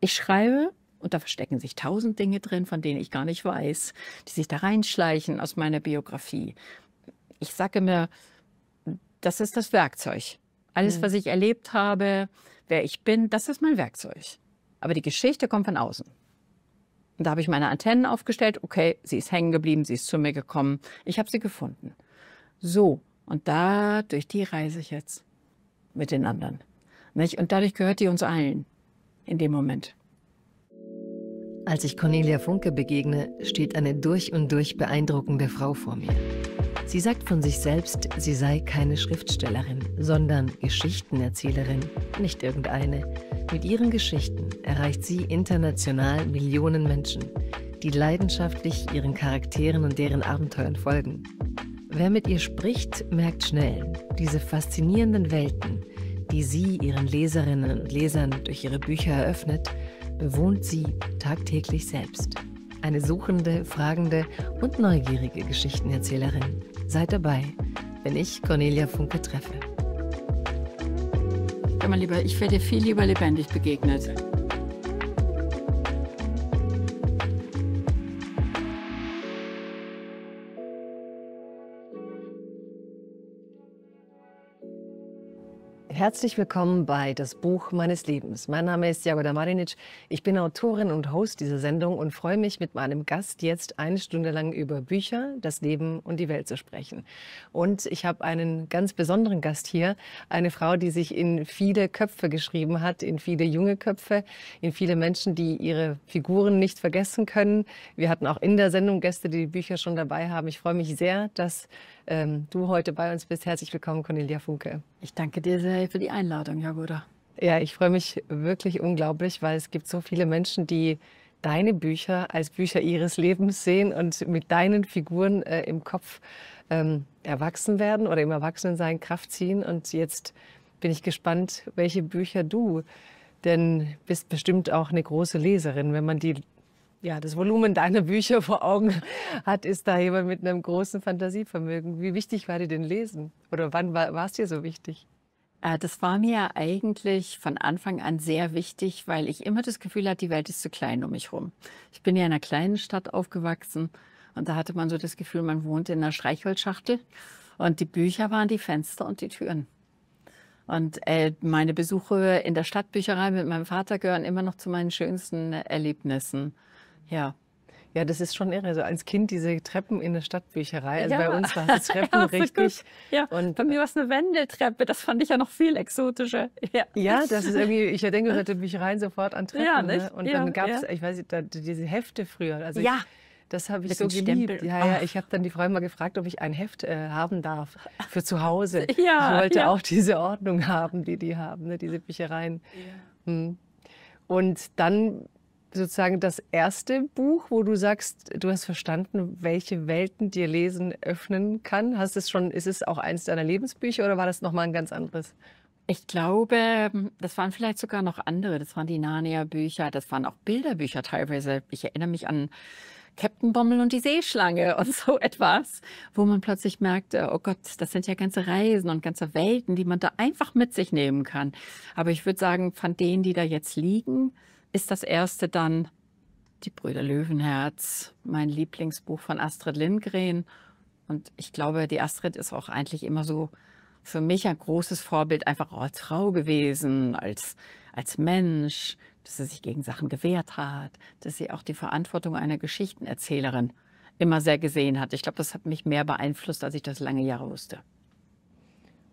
Ich schreibe und da verstecken sich tausend Dinge drin, von denen ich gar nicht weiß, die sich da reinschleichen aus meiner Biografie. Ich sage mir, das ist das Werkzeug. Alles, was ich erlebt habe, wer ich bin, das ist mein Werkzeug. Aber die Geschichte kommt von außen. Und da habe ich meine Antennen aufgestellt. Okay, sie ist hängen geblieben, sie ist zu mir gekommen. Ich habe sie gefunden. So, und dadurch die reise ich jetzt mit den anderen. Nicht? Und dadurch gehört die uns allen in dem Moment. Als ich Cornelia Funke begegne, steht eine durch und durch beeindruckende Frau vor mir. Sie sagt von sich selbst, sie sei keine Schriftstellerin, sondern Geschichtenerzählerin, nicht irgendeine. Mit ihren Geschichten erreicht sie international Millionen Menschen, die leidenschaftlich ihren Charakteren und deren Abenteuern folgen. Wer mit ihr spricht, merkt schnell, diese faszinierenden Welten die sie ihren Leserinnen und Lesern durch ihre Bücher eröffnet, bewohnt sie tagtäglich selbst. Eine suchende, fragende und neugierige Geschichtenerzählerin. Seid dabei, wenn ich Cornelia Funke treffe. Ja, mein Lieber, ich werde dir viel lieber lebendig begegnet. Herzlich willkommen bei Das Buch meines Lebens. Mein Name ist Jagoda Marinic. Ich bin Autorin und Host dieser Sendung und freue mich, mit meinem Gast jetzt eine Stunde lang über Bücher, das Leben und die Welt zu sprechen. Und ich habe einen ganz besonderen Gast hier, eine Frau, die sich in viele Köpfe geschrieben hat, in viele junge Köpfe, in viele Menschen, die ihre Figuren nicht vergessen können. Wir hatten auch in der Sendung Gäste, die die Bücher schon dabei haben. Ich freue mich sehr, dass ähm, du heute bei uns bist. Herzlich willkommen, Cornelia Funke. Ich danke dir sehr für die Einladung, Jagoda. Ja, ich freue mich wirklich unglaublich, weil es gibt so viele Menschen, die deine Bücher als Bücher ihres Lebens sehen und mit deinen Figuren äh, im Kopf ähm, erwachsen werden oder im Erwachsenensein Kraft ziehen. Und jetzt bin ich gespannt, welche Bücher du denn bist bestimmt auch eine große Leserin, wenn man die ja, das Volumen deiner Bücher vor Augen hat, ist da jemand mit einem großen Fantasievermögen. Wie wichtig war dir denn Lesen? Oder wann war es dir so wichtig? Äh, das war mir eigentlich von Anfang an sehr wichtig, weil ich immer das Gefühl hatte, die Welt ist zu klein um mich herum. Ich bin ja in einer kleinen Stadt aufgewachsen und da hatte man so das Gefühl, man wohnt in einer Streichholzschachtel und die Bücher waren die Fenster und die Türen. Und äh, meine Besuche in der Stadtbücherei mit meinem Vater gehören immer noch zu meinen schönsten Erlebnissen. Ja. Ja, das ist schon irre. Also als Kind diese Treppen in der Stadtbücherei. Also ja. bei uns waren es Treppen ja, richtig. Ja, und bei mir war es eine Wendeltreppe. Das fand ich ja noch viel exotischer. Ja, ja das ist irgendwie, ich denke heute Büchereien sofort an Treppen. Ja, ne? nicht? Ne? Und dann gab es, ich weiß nicht, da, diese Hefte früher. Also ja. Ich, das habe ich Mit so geliebt. Stempel. Ja, ja, ich habe dann die Frau mal gefragt, ob ich ein Heft äh, haben darf für zu Hause. Ja, ich wollte ja. auch diese Ordnung haben, die die haben, ne? diese Büchereien. Ja. Hm. Und dann sozusagen das erste Buch, wo du sagst, du hast verstanden, welche Welten dir Lesen öffnen kann? Hast es schon, ist es auch eines deiner Lebensbücher oder war das nochmal ein ganz anderes? Ich glaube, das waren vielleicht sogar noch andere. Das waren die Narnia-Bücher, das waren auch Bilderbücher teilweise. Ich erinnere mich an Captain Bommel und die Seeschlange und so etwas, wo man plötzlich merkte, oh Gott, das sind ja ganze Reisen und ganze Welten, die man da einfach mit sich nehmen kann. Aber ich würde sagen, von denen, die da jetzt liegen, ist das erste dann Die Brüder Löwenherz, mein Lieblingsbuch von Astrid Lindgren. Und ich glaube, die Astrid ist auch eigentlich immer so für mich ein großes Vorbild einfach als Frau gewesen, als, als Mensch, dass sie sich gegen Sachen gewehrt hat, dass sie auch die Verantwortung einer Geschichtenerzählerin immer sehr gesehen hat. Ich glaube, das hat mich mehr beeinflusst, als ich das lange Jahre wusste.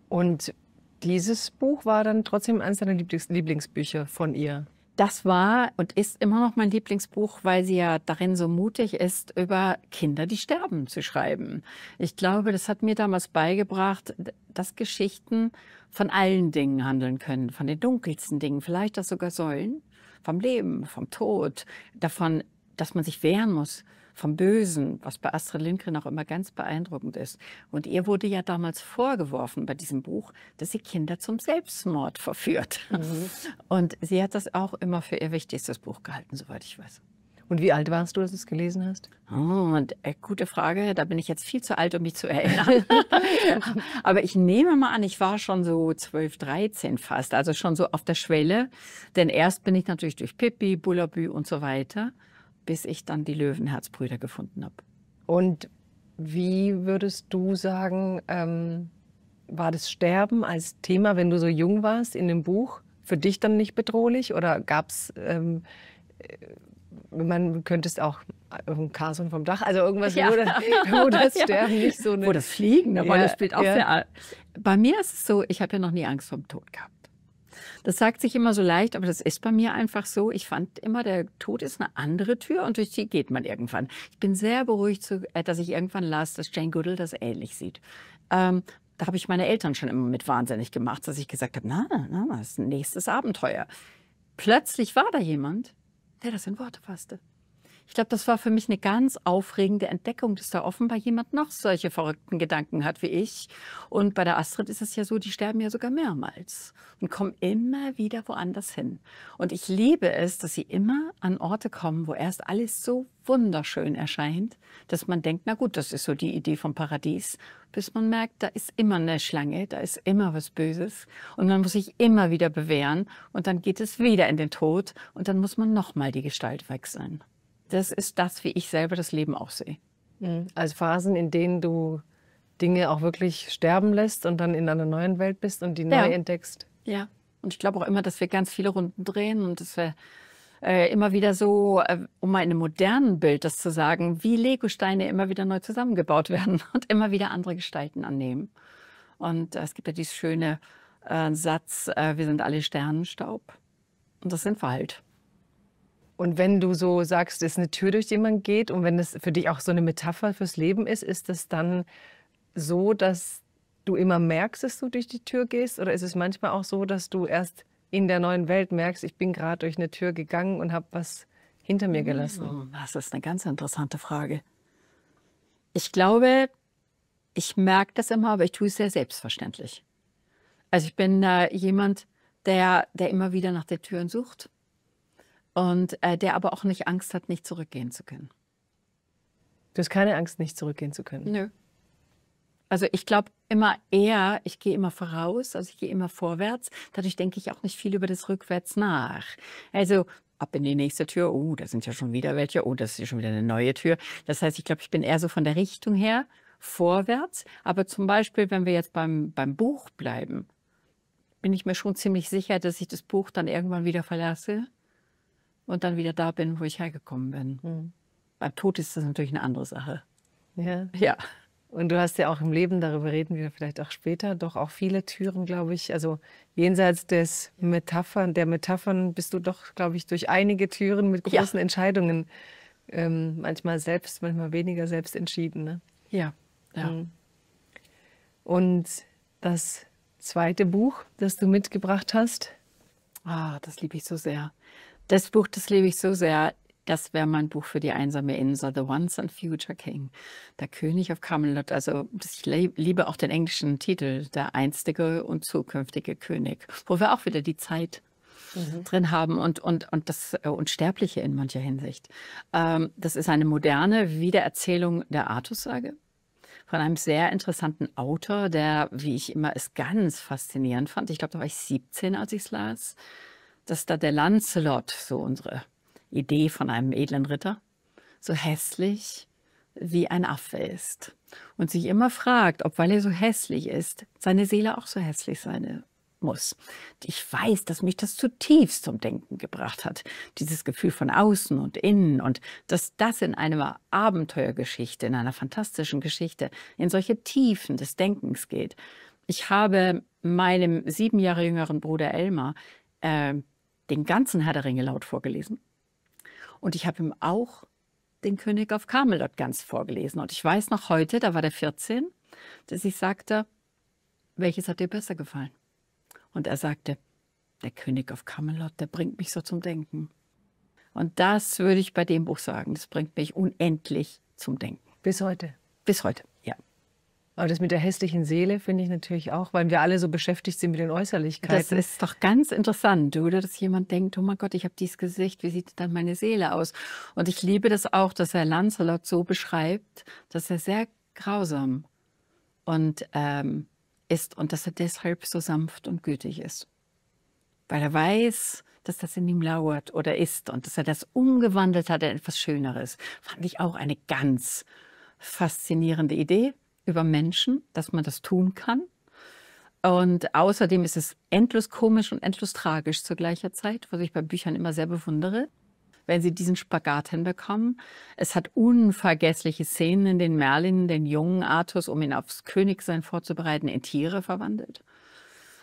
Und dieses Buch war dann trotzdem eines deiner Lieblings Lieblingsbücher von ihr? Das war und ist immer noch mein Lieblingsbuch, weil sie ja darin so mutig ist, über Kinder, die sterben, zu schreiben. Ich glaube, das hat mir damals beigebracht, dass Geschichten von allen Dingen handeln können, von den dunkelsten Dingen, vielleicht das sogar sollen, vom Leben, vom Tod, davon, dass man sich wehren muss, vom Bösen, was bei Astrid Lindgren auch immer ganz beeindruckend ist. Und ihr wurde ja damals vorgeworfen bei diesem Buch, dass sie Kinder zum Selbstmord verführt. Mhm. Und sie hat das auch immer für ihr wichtigstes Buch gehalten, soweit ich weiß. Und wie alt warst du, als du es gelesen hast? Oh, und, äh, gute Frage. Da bin ich jetzt viel zu alt, um mich zu erinnern. Aber ich nehme mal an, ich war schon so 12, 13 fast. Also schon so auf der Schwelle. Denn erst bin ich natürlich durch Pippi, Bullabü und so weiter bis ich dann die Löwenherzbrüder gefunden habe. Und wie würdest du sagen, ähm, war das Sterben als Thema, wenn du so jung warst in dem Buch, für dich dann nicht bedrohlich? Oder gab es, ähm, äh, man es auch ein Carson vom Dach, also irgendwas, ja. wo das, wo das ja. Sterben nicht so eine. Wo das Fliegen eine ja. Rolle spielt. Auch sehr, äh, bei mir ist es so, ich habe ja noch nie Angst vor dem Tod gehabt. Das sagt sich immer so leicht, aber das ist bei mir einfach so. Ich fand immer, der Tod ist eine andere Tür und durch die geht man irgendwann. Ich bin sehr beruhigt, äh, dass ich irgendwann las, dass Jane Goodall das ähnlich sieht. Ähm, da habe ich meine Eltern schon immer mit wahnsinnig gemacht, dass ich gesagt habe, na, na, das ist ein nächstes Abenteuer. Plötzlich war da jemand, der das in Worte fasste. Ich glaube, das war für mich eine ganz aufregende Entdeckung, dass da offenbar jemand noch solche verrückten Gedanken hat wie ich. Und bei der Astrid ist es ja so, die sterben ja sogar mehrmals und kommen immer wieder woanders hin. Und ich liebe es, dass sie immer an Orte kommen, wo erst alles so wunderschön erscheint, dass man denkt, na gut, das ist so die Idee vom Paradies, bis man merkt, da ist immer eine Schlange, da ist immer was Böses und man muss sich immer wieder bewähren und dann geht es wieder in den Tod und dann muss man nochmal die Gestalt wechseln das ist das, wie ich selber das Leben auch sehe. Mhm. Also Phasen, in denen du Dinge auch wirklich sterben lässt und dann in einer neuen Welt bist und die ja. neu entdeckst. Ja. Und ich glaube auch immer, dass wir ganz viele Runden drehen und dass wir äh, immer wieder so, äh, um mal in einem modernen Bild das zu sagen, wie Legosteine immer wieder neu zusammengebaut werden und immer wieder andere Gestalten annehmen. Und äh, es gibt ja dieses schöne äh, Satz, äh, wir sind alle Sternenstaub. Und das sind wir halt. Und wenn du so sagst, es ist eine Tür, durch die man geht, und wenn das für dich auch so eine Metapher fürs Leben ist, ist das dann so, dass du immer merkst, dass du durch die Tür gehst? Oder ist es manchmal auch so, dass du erst in der neuen Welt merkst, ich bin gerade durch eine Tür gegangen und habe was hinter mir gelassen? Mm, das ist eine ganz interessante Frage. Ich glaube, ich merke das immer, aber ich tue es sehr selbstverständlich. Also ich bin äh, jemand, der, der immer wieder nach den Türen sucht und äh, der aber auch nicht Angst hat, nicht zurückgehen zu können. Du hast keine Angst, nicht zurückgehen zu können. Nö. Also ich glaube immer eher, ich gehe immer voraus, also ich gehe immer vorwärts. Dadurch denke ich auch nicht viel über das Rückwärts nach. Also ab in die nächste Tür, oh, da sind ja schon wieder welche, oh, das ist ja schon wieder eine neue Tür. Das heißt, ich glaube, ich bin eher so von der Richtung her vorwärts. Aber zum Beispiel, wenn wir jetzt beim, beim Buch bleiben, bin ich mir schon ziemlich sicher, dass ich das Buch dann irgendwann wieder verlasse und dann wieder da bin, wo ich hergekommen bin. Mhm. Beim Tod ist das natürlich eine andere Sache. Ja. ja. Und du hast ja auch im Leben, darüber reden wir vielleicht auch später, doch auch viele Türen, glaube ich. Also jenseits des Metaphern, der Metaphern bist du doch, glaube ich, durch einige Türen mit großen ja. Entscheidungen ähm, manchmal selbst, manchmal weniger selbst entschieden. Ne? Ja. ja. Mhm. Und das zweite Buch, das du mitgebracht hast. Ah, das liebe ich so sehr. Das Buch, das liebe ich so sehr. Das wäre mein Buch für die einsame Insel, The Once and Future King, der König of Camelot. Also ich liebe auch den englischen Titel, der einstige und zukünftige König, wo wir auch wieder die Zeit Mhm. drin haben und, und, und das äh, Unsterbliche in mancher Hinsicht. Ähm, das ist eine moderne Wiedererzählung der Artussage von einem sehr interessanten Autor, der, wie ich immer es ganz faszinierend fand, ich glaube, da war ich 17, als ich es las, dass da der Lancelot, so unsere Idee von einem edlen Ritter, so hässlich wie ein Affe ist und sich immer fragt, ob weil er so hässlich ist, seine Seele auch so hässlich sein muss. Ich weiß, dass mich das zutiefst zum Denken gebracht hat, dieses Gefühl von außen und innen und dass das in einer Abenteuergeschichte, in einer fantastischen Geschichte, in solche Tiefen des Denkens geht. Ich habe meinem sieben Jahre jüngeren Bruder Elmar äh, den ganzen Herr der Ringe laut vorgelesen. Und ich habe ihm auch den König auf Camelot ganz vorgelesen. Und ich weiß noch heute, da war der 14, dass ich sagte, welches hat dir besser gefallen? Und er sagte, der König auf Camelot, der bringt mich so zum Denken. Und das würde ich bei dem Buch sagen. Das bringt mich unendlich zum Denken. Bis heute. Bis heute. Aber das mit der hässlichen Seele finde ich natürlich auch, weil wir alle so beschäftigt sind mit den Äußerlichkeiten. Das ist doch ganz interessant, oder? Dass jemand denkt, oh mein Gott, ich habe dieses Gesicht, wie sieht dann meine Seele aus? Und ich liebe das auch, dass er Lancelot so beschreibt, dass er sehr grausam und, ähm, ist und dass er deshalb so sanft und gütig ist. Weil er weiß, dass das in ihm lauert oder ist und dass er das umgewandelt hat in etwas Schöneres. Fand ich auch eine ganz faszinierende Idee über Menschen, dass man das tun kann. Und außerdem ist es endlos komisch und endlos tragisch zu gleicher Zeit, was ich bei Büchern immer sehr bewundere, wenn sie diesen Spagat hinbekommen. Es hat unvergessliche Szenen, in denen Merlin den jungen Artus, um ihn aufs Königsein vorzubereiten, in Tiere verwandelt.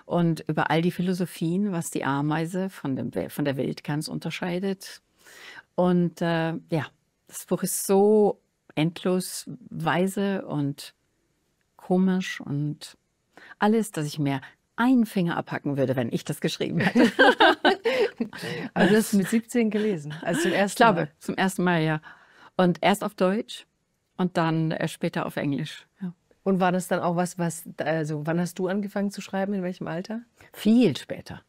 Und über all die Philosophien, was die Ameise von, dem, von der Wildgans unterscheidet. Und äh, ja, das Buch ist so endlos weise und komisch und alles, dass ich mir einen Finger abhacken würde, wenn ich das geschrieben hätte. also das mit 17 gelesen, also zum ersten ich glaube, Mal. zum ersten Mal, ja. Und erst auf Deutsch und dann äh, später auf Englisch. Ja. Und war das dann auch was, was, also wann hast du angefangen zu schreiben, in welchem Alter? Viel später.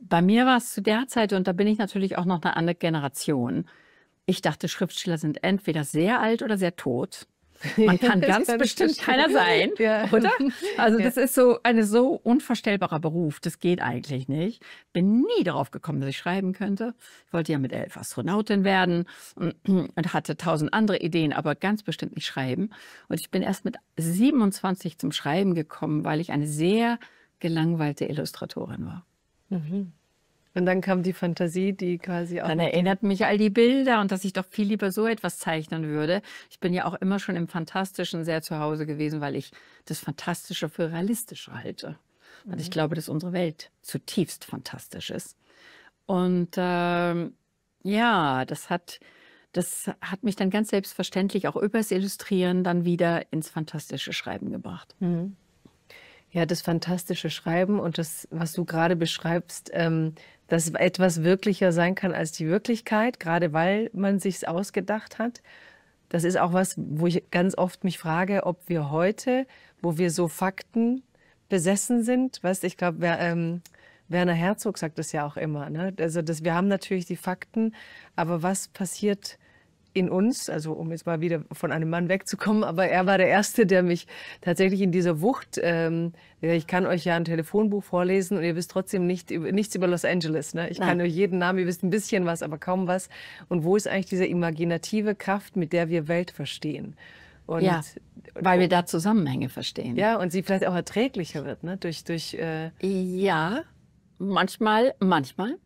Bei mir war es zu der Zeit, und da bin ich natürlich auch noch eine andere Generation. Ich dachte, Schriftsteller sind entweder sehr alt oder sehr tot. Man kann ganz kann bestimmt keiner sein, ja. oder? Also ja. das ist so ein so unvorstellbarer Beruf. Das geht eigentlich nicht. Bin nie darauf gekommen, dass ich schreiben könnte. Ich wollte ja mit elf Astronautin werden und, und hatte tausend andere Ideen, aber ganz bestimmt nicht schreiben. Und ich bin erst mit 27 zum Schreiben gekommen, weil ich eine sehr gelangweilte Illustratorin war. Mhm. Und dann kam die Fantasie, die quasi auch. Dann erinnert mich all die Bilder und dass ich doch viel lieber so etwas zeichnen würde. Ich bin ja auch immer schon im Fantastischen sehr zu Hause gewesen, weil ich das Fantastische für realistisch halte. Mhm. Und ich glaube, dass unsere Welt zutiefst fantastisch ist. Und ähm, ja, das hat, das hat mich dann ganz selbstverständlich auch übers Illustrieren dann wieder ins fantastische Schreiben gebracht. Mhm. Ja, das fantastische Schreiben und das, was du gerade beschreibst, ähm, dass etwas wirklicher sein kann als die Wirklichkeit, gerade weil man sich's ausgedacht hat. Das ist auch was, wo ich ganz oft mich frage, ob wir heute, wo wir so Fakten besessen sind, weißt, ich glaube, ähm, Werner Herzog sagt das ja auch immer, ne? Also, dass wir haben natürlich die Fakten, aber was passiert in uns, also um jetzt mal wieder von einem Mann wegzukommen, aber er war der Erste, der mich tatsächlich in dieser Wucht, ähm, ich kann euch ja ein Telefonbuch vorlesen und ihr wisst trotzdem nicht, nichts über Los Angeles. Ne? Ich Nein. kann euch jeden Namen, ihr wisst ein bisschen was, aber kaum was. Und wo ist eigentlich diese imaginative Kraft, mit der wir Welt verstehen? Und, ja, weil wir da Zusammenhänge verstehen. Ja, und sie vielleicht auch erträglicher wird, ne? Durch, durch. Äh ja, manchmal, manchmal.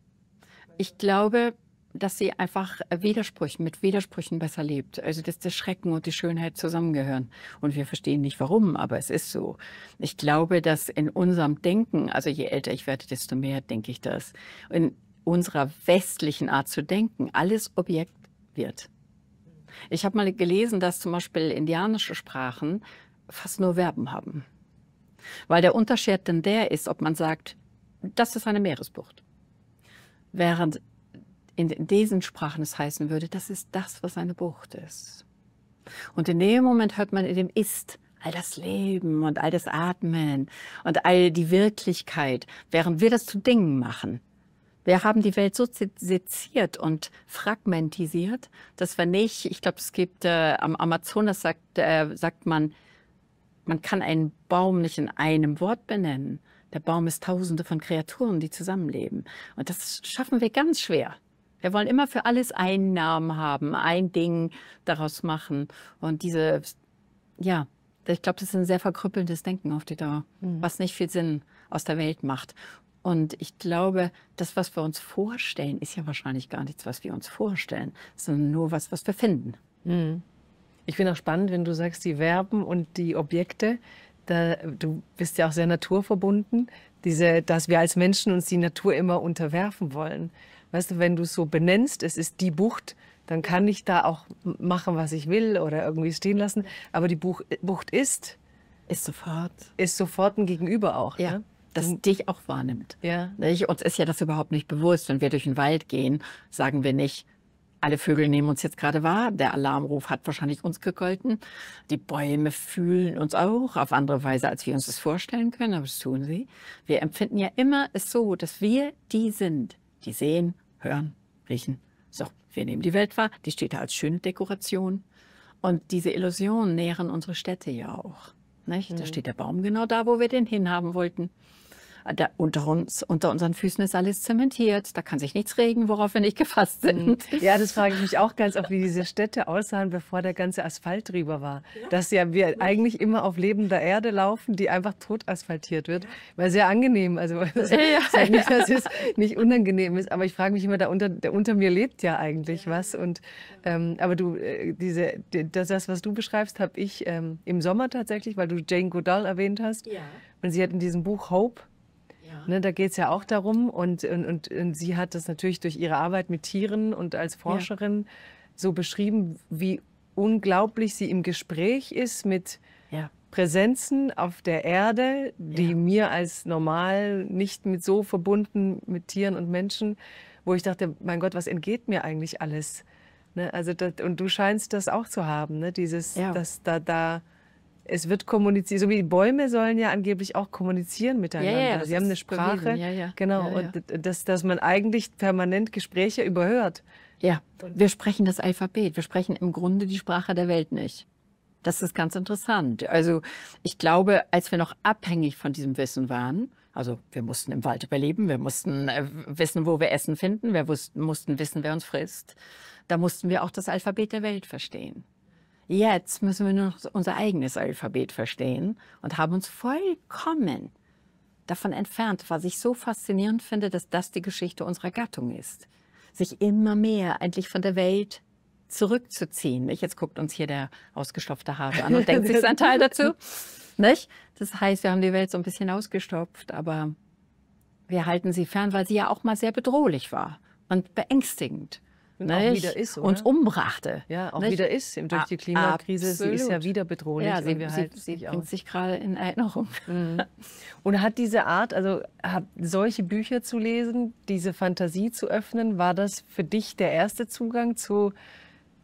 Ich glaube, dass sie einfach Widersprüchen, mit Widersprüchen besser lebt. Also, dass der Schrecken und die Schönheit zusammengehören. Und wir verstehen nicht warum, aber es ist so. Ich glaube, dass in unserem Denken, also je älter ich werde, desto mehr denke ich das, in unserer westlichen Art zu denken, alles Objekt wird. Ich habe mal gelesen, dass zum Beispiel indianische Sprachen fast nur Verben haben. Weil der Unterschied denn der ist, ob man sagt, das ist eine Meeresbucht. Während in diesen Sprachen es heißen würde, das ist das, was eine Bucht ist. Und in dem Moment hört man in dem Ist all das Leben und all das Atmen und all die Wirklichkeit, während wir das zu Dingen machen. Wir haben die Welt so seziert und fragmentisiert, dass wir nicht, ich glaube, es gibt äh, am Amazonas sagt, äh, sagt man, man kann einen Baum nicht in einem Wort benennen. Der Baum ist tausende von Kreaturen, die zusammenleben. Und das schaffen wir ganz schwer. Wir wollen immer für alles einen Namen haben, ein Ding daraus machen. Und diese, ja, ich glaube, das ist ein sehr verkrüppelndes Denken auf die Dauer, mhm. was nicht viel Sinn aus der Welt macht. Und ich glaube, das, was wir uns vorstellen, ist ja wahrscheinlich gar nichts, was wir uns vorstellen, sondern nur was, was wir finden. Mhm. Ich finde auch spannend, wenn du sagst, die Verben und die Objekte, da, du bist ja auch sehr naturverbunden, diese, dass wir als Menschen uns die Natur immer unterwerfen wollen. Weißt du, wenn du es so benennst, es ist die Bucht, dann kann ich da auch machen, was ich will oder irgendwie stehen lassen. Aber die Buch, Bucht ist. Ist sofort. Ist sofort ein Gegenüber auch. Ja. Ne? Das dich auch wahrnimmt. Ja. Ich, uns ist ja das überhaupt nicht bewusst. Wenn wir durch den Wald gehen, sagen wir nicht, alle Vögel nehmen uns jetzt gerade wahr. Der Alarmruf hat wahrscheinlich uns gegolten. Die Bäume fühlen uns auch auf andere Weise, als wir uns das vorstellen können, aber das tun sie. Wir empfinden ja immer es so, dass wir die sind, die sehen hören, riechen. So, wir nehmen die Welt wahr, die steht da als schöne Dekoration. Und diese Illusionen nähren unsere Städte ja auch. Nicht? Da mhm. steht der Baum genau da, wo wir den hinhaben wollten da unter uns, unter unseren Füßen ist alles zementiert, da kann sich nichts regen, worauf wir nicht gefasst hm. sind. Ja, das frage ich mich auch ganz oft, wie diese Städte aussahen, bevor der ganze Asphalt drüber war. Ja. Dass ja wir eigentlich immer auf lebender Erde laufen, die einfach tot asphaltiert wird. Ja. Weil sehr angenehm, also das heißt halt nicht, dass es nicht unangenehm ist, aber ich frage mich immer, da unter, da unter mir lebt ja eigentlich was. Und, ähm, aber du, äh, diese, das, das, was du beschreibst, habe ich ähm, im Sommer tatsächlich, weil du Jane Goodall erwähnt hast. Und sie hat in diesem Buch Hope, Ne, da geht es ja auch darum. Und, und, und, und, sie hat das natürlich durch ihre Arbeit mit Tieren und als Forscherin ja. so beschrieben, wie unglaublich sie im Gespräch ist mit ja. Präsenzen auf der Erde, die ja. mir als normal nicht mit so verbunden mit Tieren und Menschen, wo ich dachte, mein Gott, was entgeht mir eigentlich alles? Ne, also das, und du scheinst das auch zu haben, ne? dieses, dass da da es wird kommuniziert, so wie Bäume sollen ja angeblich auch kommunizieren miteinander. Ja, ja, Sie haben eine Sprache. Ja, ja. Genau, ja, und dass, dass man eigentlich permanent Gespräche überhört. Ja, wir sprechen das Alphabet. Wir sprechen im Grunde die Sprache der Welt nicht. Das ist ganz interessant. Also ich glaube, als wir noch abhängig von diesem Wissen waren, also wir mussten im Wald überleben, wir mussten äh, wissen, wo wir Essen finden, wir mussten wissen, wer uns frisst, da mussten wir auch das Alphabet der Welt verstehen. Jetzt müssen wir nur noch unser eigenes Alphabet verstehen und haben uns vollkommen davon entfernt, was ich so faszinierend finde, dass das die Geschichte unserer Gattung ist. Sich immer mehr endlich von der Welt zurückzuziehen. Nicht? Jetzt guckt uns hier der ausgestopfte Hase an und denkt sich seinen Teil dazu. Nicht? Das heißt, wir haben die Welt so ein bisschen ausgestopft, aber wir halten sie fern, weil sie ja auch mal sehr bedrohlich war und beängstigend nicht? Ne, wieder ist, oder? uns umbrachte. Ja, auch nicht? wieder ist. Durch die Klimakrise Absolut. sie ist ja wieder bedrohlich. Ja, sie, wir halt sie, sie bringt sich gerade in Erinnerung. Mhm. Und hat diese Art, also solche Bücher zu lesen, diese Fantasie zu öffnen, war das für dich der erste Zugang zu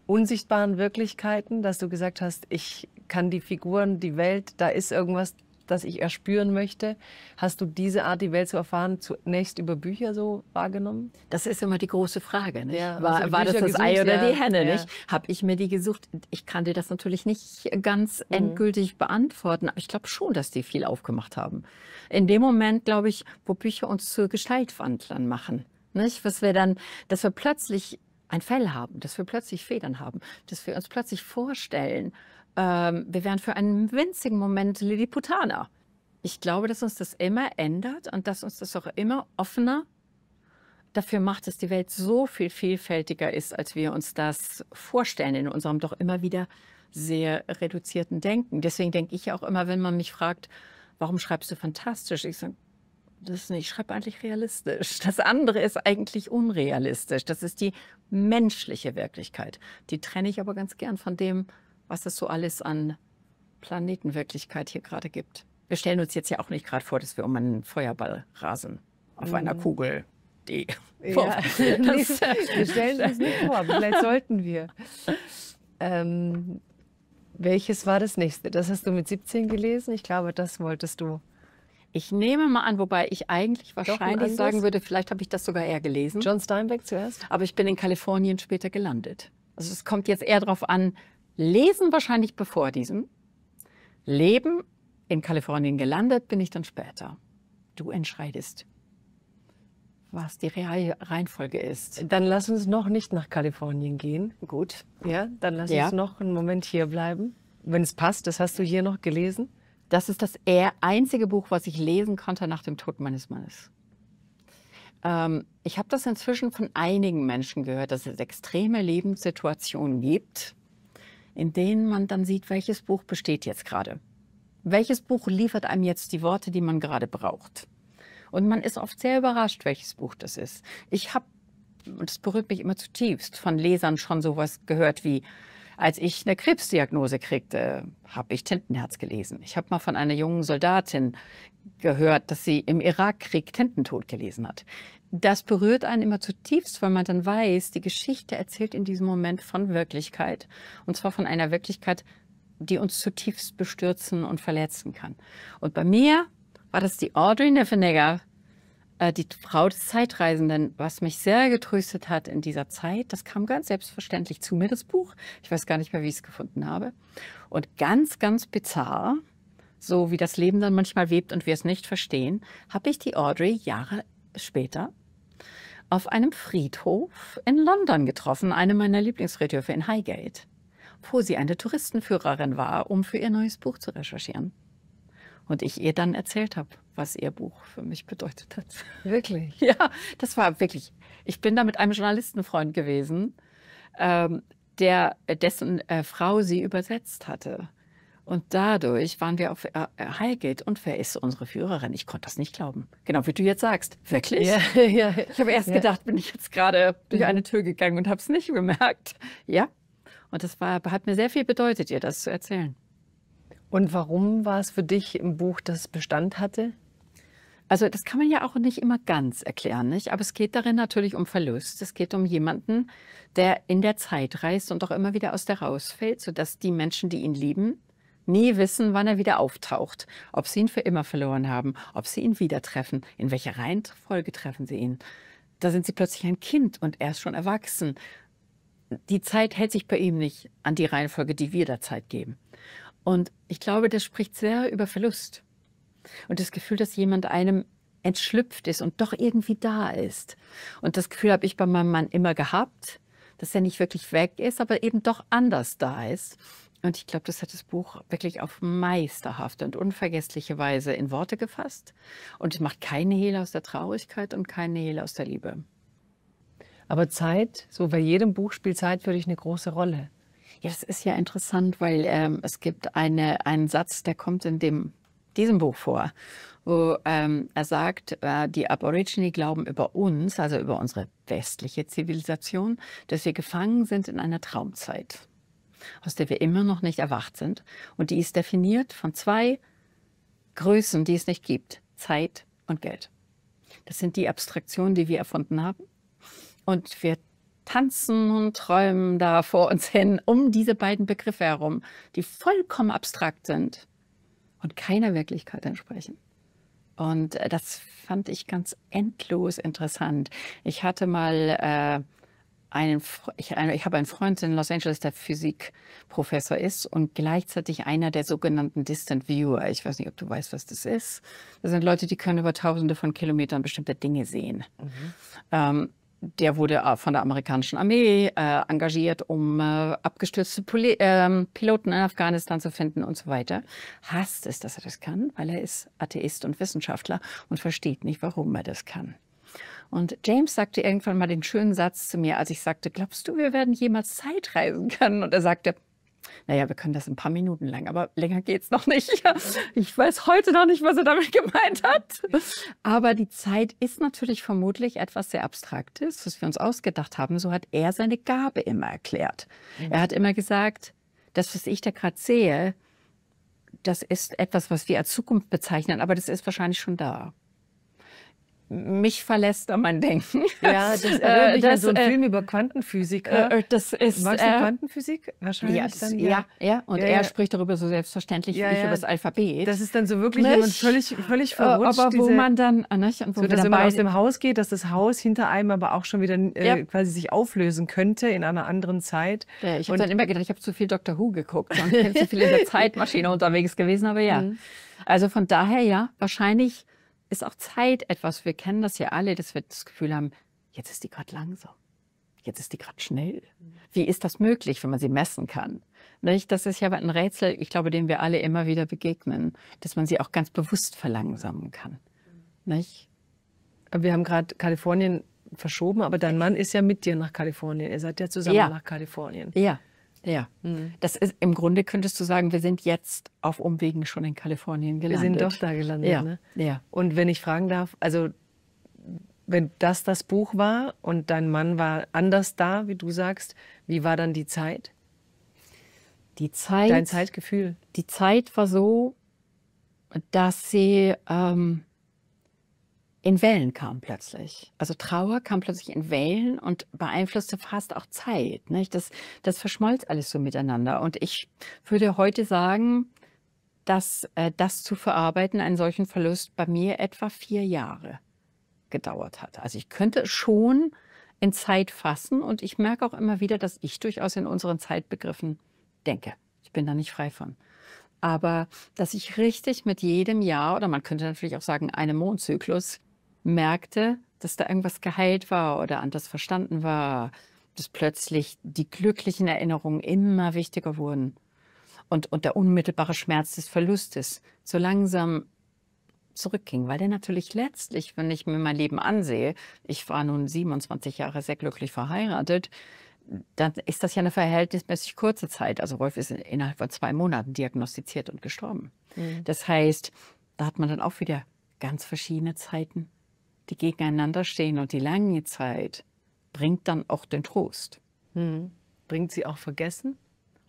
unsichtbaren Wirklichkeiten, dass du gesagt hast, ich kann die Figuren, die Welt, da ist irgendwas, das ich erspüren möchte. Hast du diese Art, die Welt zu erfahren, zunächst über Bücher so wahrgenommen? Das ist immer die große Frage. Nicht? Ja, also war, war das das gesucht? Ei oder ja, die Henne? Ja. Habe ich mir die gesucht? Ich kann dir das natürlich nicht ganz mhm. endgültig beantworten, aber ich glaube schon, dass die viel aufgemacht haben. In dem Moment, glaube ich, wo Bücher uns zu Gestaltwandlern machen. Nicht? Was wir dann, dass wir plötzlich ein Fell haben, dass wir plötzlich Federn haben, dass wir uns plötzlich vorstellen, ähm, wir wären für einen winzigen Moment Lilliputaner. Ich glaube, dass uns das immer ändert und dass uns das auch immer offener dafür macht, dass die Welt so viel vielfältiger ist, als wir uns das vorstellen in unserem doch immer wieder sehr reduzierten Denken. Deswegen denke ich auch immer, wenn man mich fragt, warum schreibst du fantastisch? Ich sage, das nicht, ich schreibe eigentlich realistisch. Das andere ist eigentlich unrealistisch. Das ist die menschliche Wirklichkeit. Die trenne ich aber ganz gern von dem, was es so alles an Planetenwirklichkeit hier gerade gibt. Wir stellen uns jetzt ja auch nicht gerade vor, dass wir um einen Feuerball rasen. Auf mhm. einer Kugel. Die. Ja. das, wir stellen uns nicht vor, aber vielleicht sollten wir. Ähm, welches war das nächste? Das hast du mit 17 gelesen. Ich glaube, das wolltest du. Ich nehme mal an, wobei ich eigentlich wahrscheinlich sagen würde, vielleicht habe ich das sogar eher gelesen. John Steinbeck zuerst. Aber ich bin in Kalifornien später gelandet. Also es kommt jetzt eher darauf an, Lesen wahrscheinlich bevor diesem. Leben in Kalifornien gelandet bin ich dann später. Du entscheidest, was die reale Reihenfolge ist. Dann lass uns noch nicht nach Kalifornien gehen. Gut. Ja, dann lass ja. uns noch einen Moment hier bleiben. Wenn es passt, das hast du hier noch gelesen. Das ist das einzige Buch, was ich lesen konnte nach dem Tod meines Mannes. Ähm, ich habe das inzwischen von einigen Menschen gehört, dass es extreme Lebenssituationen gibt, in denen man dann sieht, welches Buch besteht jetzt gerade. Welches Buch liefert einem jetzt die Worte, die man gerade braucht? Und man ist oft sehr überrascht, welches Buch das ist. Ich habe, und das berührt mich immer zutiefst, von Lesern schon sowas gehört wie, als ich eine Krebsdiagnose kriegte, habe ich Tintenherz gelesen. Ich habe mal von einer jungen Soldatin gehört, dass sie im Irakkrieg Tintentod gelesen hat das berührt einen immer zutiefst, weil man dann weiß, die Geschichte erzählt in diesem Moment von Wirklichkeit. Und zwar von einer Wirklichkeit, die uns zutiefst bestürzen und verletzen kann. Und bei mir war das die Audrey Neffenegger, äh, die Frau des Zeitreisenden, was mich sehr getröstet hat in dieser Zeit. Das kam ganz selbstverständlich zu mir, das Buch. Ich weiß gar nicht mehr, wie ich es gefunden habe. Und ganz, ganz bizarr, so wie das Leben dann manchmal webt und wir es nicht verstehen, habe ich die Audrey Jahre später auf einem Friedhof in London getroffen, einem meiner Lieblingsfriedhöfe in Highgate, wo sie eine Touristenführerin war, um für ihr neues Buch zu recherchieren. Und ich ihr dann erzählt habe, was ihr Buch für mich bedeutet hat. Wirklich? Ja, das war wirklich. Ich bin da mit einem Journalistenfreund gewesen, ähm, der, dessen äh, Frau sie übersetzt hatte. Und dadurch waren wir auf äh, äh, Highgate und wer ist unsere Führerin? Ich konnte das nicht glauben. Genau, wie du jetzt sagst. Wirklich? Ja, ja, ich habe erst ja. gedacht, bin ich jetzt gerade durch mhm. eine Tür gegangen und habe es nicht gemerkt. Ja. Und das war, hat mir sehr viel bedeutet, ihr das zu erzählen. Und warum war es für dich im Buch, das Bestand hatte? Also das kann man ja auch nicht immer ganz erklären, nicht? Aber es geht darin natürlich um Verlust. Es geht um jemanden, der in der Zeit reist und auch immer wieder aus der rausfällt, sodass die Menschen, die ihn lieben, nie wissen, wann er wieder auftaucht, ob sie ihn für immer verloren haben, ob sie ihn wieder treffen, in welcher Reihenfolge treffen sie ihn. Da sind sie plötzlich ein Kind und er ist schon erwachsen. Die Zeit hält sich bei ihm nicht an die Reihenfolge, die wir der Zeit geben. Und ich glaube, das spricht sehr über Verlust. Und das Gefühl, dass jemand einem entschlüpft ist und doch irgendwie da ist. Und das Gefühl habe ich bei meinem Mann immer gehabt, dass er nicht wirklich weg ist, aber eben doch anders da ist. Und ich glaube, das hat das Buch wirklich auf meisterhafte und unvergessliche Weise in Worte gefasst. Und es macht keine Hehl aus der Traurigkeit und keine Hehl aus der Liebe. Aber Zeit, so bei jedem Buch spielt Zeit für dich eine große Rolle. Ja, das ist ja interessant, weil ähm, es gibt eine, einen Satz, der kommt in dem, diesem Buch vor, wo ähm, er sagt, äh, die Aborigine glauben über uns, also über unsere westliche Zivilisation, dass wir gefangen sind in einer Traumzeit aus der wir immer noch nicht erwacht sind. Und die ist definiert von zwei Größen, die es nicht gibt. Zeit und Geld. Das sind die Abstraktionen, die wir erfunden haben. Und wir tanzen und träumen da vor uns hin um diese beiden Begriffe herum, die vollkommen abstrakt sind und keiner Wirklichkeit entsprechen. Und äh, das fand ich ganz endlos interessant. Ich hatte mal äh, einen, ich, ich habe einen Freund in Los Angeles, der Physikprofessor ist und gleichzeitig einer der sogenannten Distant Viewer. Ich weiß nicht, ob du weißt, was das ist. Das sind Leute, die können über Tausende von Kilometern bestimmte Dinge sehen. Mhm. Ähm, der wurde äh, von der amerikanischen Armee äh, engagiert, um äh, abgestürzte Poli äh, Piloten in Afghanistan zu finden und so weiter. Hasst es, dass er das kann, weil er ist Atheist und Wissenschaftler und versteht nicht, warum er das kann. Und James sagte irgendwann mal den schönen Satz zu mir, als ich sagte, glaubst du, wir werden jemals Zeit reisen können? Und er sagte, naja, wir können das ein paar Minuten lang, aber länger geht's noch nicht. Ich weiß heute noch nicht, was er damit gemeint hat. Aber die Zeit ist natürlich vermutlich etwas sehr Abstraktes, was wir uns ausgedacht haben. So hat er seine Gabe immer erklärt. Er hat immer gesagt, das, was ich da gerade sehe, das ist etwas, was wir als Zukunft bezeichnen, aber das ist wahrscheinlich schon da mich verlässt an mein Denken. Ja, das äh, erinnert mich das, an so einen äh, Film über Quantenphysik. Äh, äh, das ist Magst du äh, Quantenphysik? Wahrscheinlich ja, das, dann, ja. ja. und ja, er ja. spricht darüber so selbstverständlich wie ich über das Alphabet. Das ist dann so wirklich nicht? man völlig, völlig verrutscht. Aber wo diese, man dann, nicht? Und wo so, dass wenn man aus dem Haus geht, dass das Haus hinter einem aber auch schon wieder quasi sich auflösen könnte in einer anderen Zeit. Ja, ich habe dann immer gedacht, ich habe zu viel Doctor Who geguckt und bin zu viel in der Zeitmaschine unterwegs gewesen, aber ja. Mhm. Also von daher ja, wahrscheinlich ist auch Zeit etwas. Wir kennen das ja alle, dass wir das Gefühl haben, jetzt ist die gerade langsam. Jetzt ist die gerade schnell. Wie ist das möglich, wenn man sie messen kann? Nicht? Das ist ja ein Rätsel, ich glaube, dem wir alle immer wieder begegnen, dass man sie auch ganz bewusst verlangsamen kann. Nicht? Wir haben gerade Kalifornien verschoben, aber dein Mann ist ja mit dir nach Kalifornien. Ihr seid ja zusammen ja. nach Kalifornien. Ja. Ja, mhm. das ist im Grunde könntest du sagen, wir sind jetzt auf Umwegen schon in Kalifornien gelandet. Wir sind doch da gelandet. Ja, ne? ja. Und wenn ich fragen darf, also wenn das das Buch war und dein Mann war anders da, wie du sagst, wie war dann die Zeit? Die Zeit. Dein Zeitgefühl. Die Zeit war so, dass sie ähm, in Wellen kam plötzlich. Also Trauer kam plötzlich in Wellen und beeinflusste fast auch Zeit. Nicht? Das, das verschmolz alles so miteinander. Und ich würde heute sagen, dass äh, das zu verarbeiten, einen solchen Verlust, bei mir etwa vier Jahre gedauert hat. Also ich könnte schon in Zeit fassen und ich merke auch immer wieder, dass ich durchaus in unseren Zeitbegriffen denke. Ich bin da nicht frei von aber dass ich richtig mit jedem Jahr oder man könnte natürlich auch sagen einem Mondzyklus merkte, dass da irgendwas geheilt war oder anders verstanden war, dass plötzlich die glücklichen Erinnerungen immer wichtiger wurden und, und der unmittelbare Schmerz des Verlustes so langsam zurückging, weil der natürlich letztlich, wenn ich mir mein Leben ansehe, ich war nun 27 Jahre sehr glücklich verheiratet, dann ist das ja eine verhältnismäßig kurze Zeit. Also Wolf ist innerhalb von zwei Monaten diagnostiziert und gestorben. Mhm. Das heißt, da hat man dann auch wieder ganz verschiedene Zeiten die gegeneinander stehen. Und die lange Zeit bringt dann auch den Trost. Hm. Bringt sie auch Vergessen?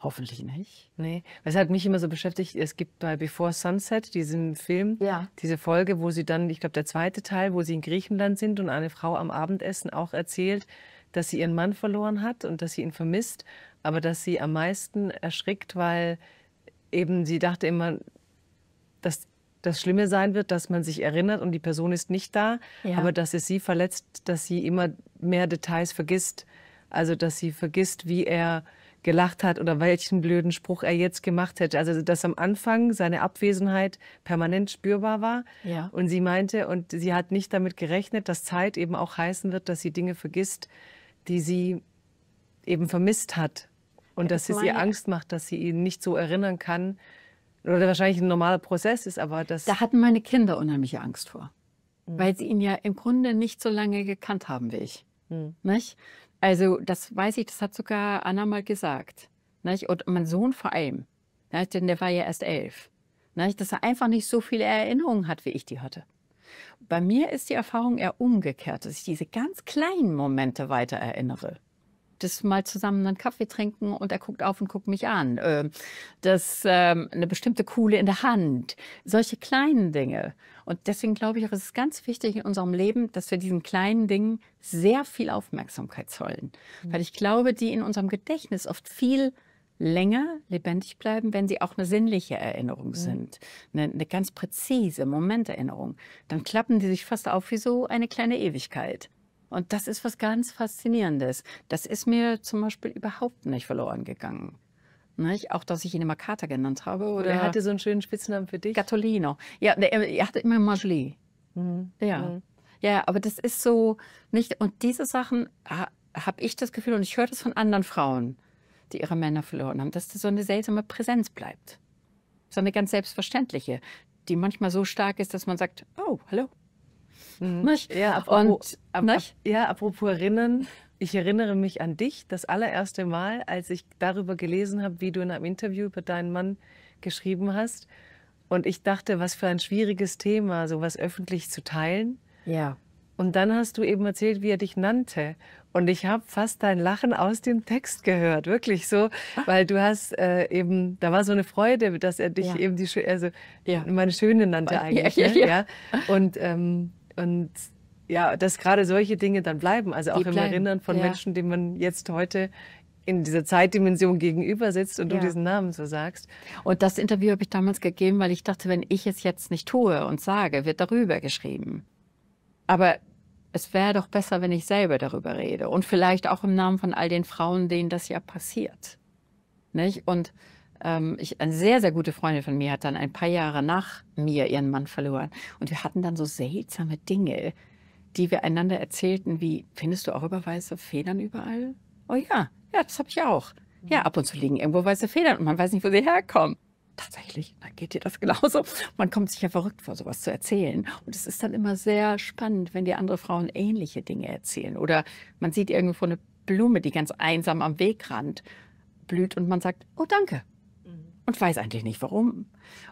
Hoffentlich nicht. Nee, es hat mich immer so beschäftigt, es gibt bei Before Sunset, diesem Film, ja. diese Folge, wo sie dann, ich glaube, der zweite Teil, wo sie in Griechenland sind und eine Frau am Abendessen auch erzählt, dass sie ihren Mann verloren hat und dass sie ihn vermisst, aber dass sie am meisten erschrickt, weil eben sie dachte immer, dass das Schlimme sein wird, dass man sich erinnert und die Person ist nicht da, ja. aber dass es sie verletzt, dass sie immer mehr Details vergisst. Also, dass sie vergisst, wie er gelacht hat oder welchen blöden Spruch er jetzt gemacht hätte. Also, dass am Anfang seine Abwesenheit permanent spürbar war. Ja. Und sie meinte, und sie hat nicht damit gerechnet, dass Zeit eben auch heißen wird, dass sie Dinge vergisst, die sie eben vermisst hat. Und ja, dass es ihr Angst macht, dass sie ihn nicht so erinnern kann, oder wahrscheinlich ein normaler Prozess ist, aber das. Da hatten meine Kinder unheimliche Angst vor, mhm. weil sie ihn ja im Grunde nicht so lange gekannt haben wie ich. Mhm. Nicht? Also, das weiß ich, das hat sogar Anna mal gesagt. Nicht? Und mein Sohn vor allem, nicht? denn der war ja erst elf, nicht? dass er einfach nicht so viele Erinnerungen hat, wie ich die hatte. Bei mir ist die Erfahrung eher umgekehrt, dass ich diese ganz kleinen Momente weiter erinnere das mal zusammen einen Kaffee trinken und er guckt auf und guckt mich an. Ähm, das ähm, eine bestimmte Kuhle in der Hand. Solche kleinen Dinge. Und deswegen glaube ich, auch, es ist ganz wichtig in unserem Leben, dass wir diesen kleinen Dingen sehr viel Aufmerksamkeit zollen. Mhm. Weil ich glaube, die in unserem Gedächtnis oft viel länger lebendig bleiben, wenn sie auch eine sinnliche Erinnerung sind, eine, eine, ganz präzise Momenterinnerung, dann klappen die sich fast auf wie so eine kleine Ewigkeit. Und das ist was ganz Faszinierendes. Das ist mir zum Beispiel überhaupt nicht verloren gegangen. Nicht? Auch, dass ich ihn immer Kater genannt habe. Oh, oder, er hatte so einen schönen Spitznamen für dich. Gattolino. Ja, äh, er, hatte immer Majli. Mhm. Ja. Mhm. Ja, aber das ist so nicht. Und diese Sachen habe ich das Gefühl, und ich höre das von anderen Frauen, die ihre Männer verloren haben, dass da so eine seltsame Präsenz bleibt. So eine ganz selbstverständliche, die manchmal so stark ist, dass man sagt: Oh, hallo, Mhm. Ja, apropos, Und, ab, ja, apropos erinnern. Ich erinnere mich an dich das allererste Mal, als ich darüber gelesen habe, wie du in einem Interview über deinen Mann geschrieben hast. Und ich dachte, was für ein schwieriges Thema, sowas öffentlich zu teilen. Ja. Und dann hast du eben erzählt, wie er dich nannte. Und ich habe fast dein Lachen aus dem Text gehört, wirklich so, ah. weil du hast äh, eben, da war so eine Freude, dass er dich ja. eben die, also ja. meine Schöne nannte eigentlich. Ja, ja, ne? ja. ja. Und ähm, und ja, dass gerade solche Dinge dann bleiben, also auch die im Erinnern von ja. Menschen, denen man jetzt heute in dieser Zeitdimension gegenüber sitzt und ja. du diesen Namen so sagst. Und das Interview habe ich damals gegeben, weil ich dachte, wenn ich es jetzt nicht tue und sage, wird darüber geschrieben. Aber es wäre doch besser, wenn ich selber darüber rede und vielleicht auch im Namen von all den Frauen, denen das ja passiert. Nicht? Und ähm, ich, eine sehr, sehr gute Freundin von mir hat dann ein paar Jahre nach mir ihren Mann verloren. Und wir hatten dann so seltsame Dinge, die wir einander erzählten, wie, findest du auch über weiße Federn überall? Oh ja, ja, das habe ich auch. Ja, mhm. ab und zu liegen irgendwo weiße Federn und man weiß nicht, wo sie herkommen. Tatsächlich, dann geht dir das genauso. Man kommt sich ja verrückt vor, sowas zu erzählen. Und es ist dann immer sehr spannend, wenn dir andere Frauen ähnliche Dinge erzählen. Oder man sieht irgendwo eine Blume, die ganz einsam am Wegrand blüht und man sagt, oh danke, und weiß eigentlich nicht warum.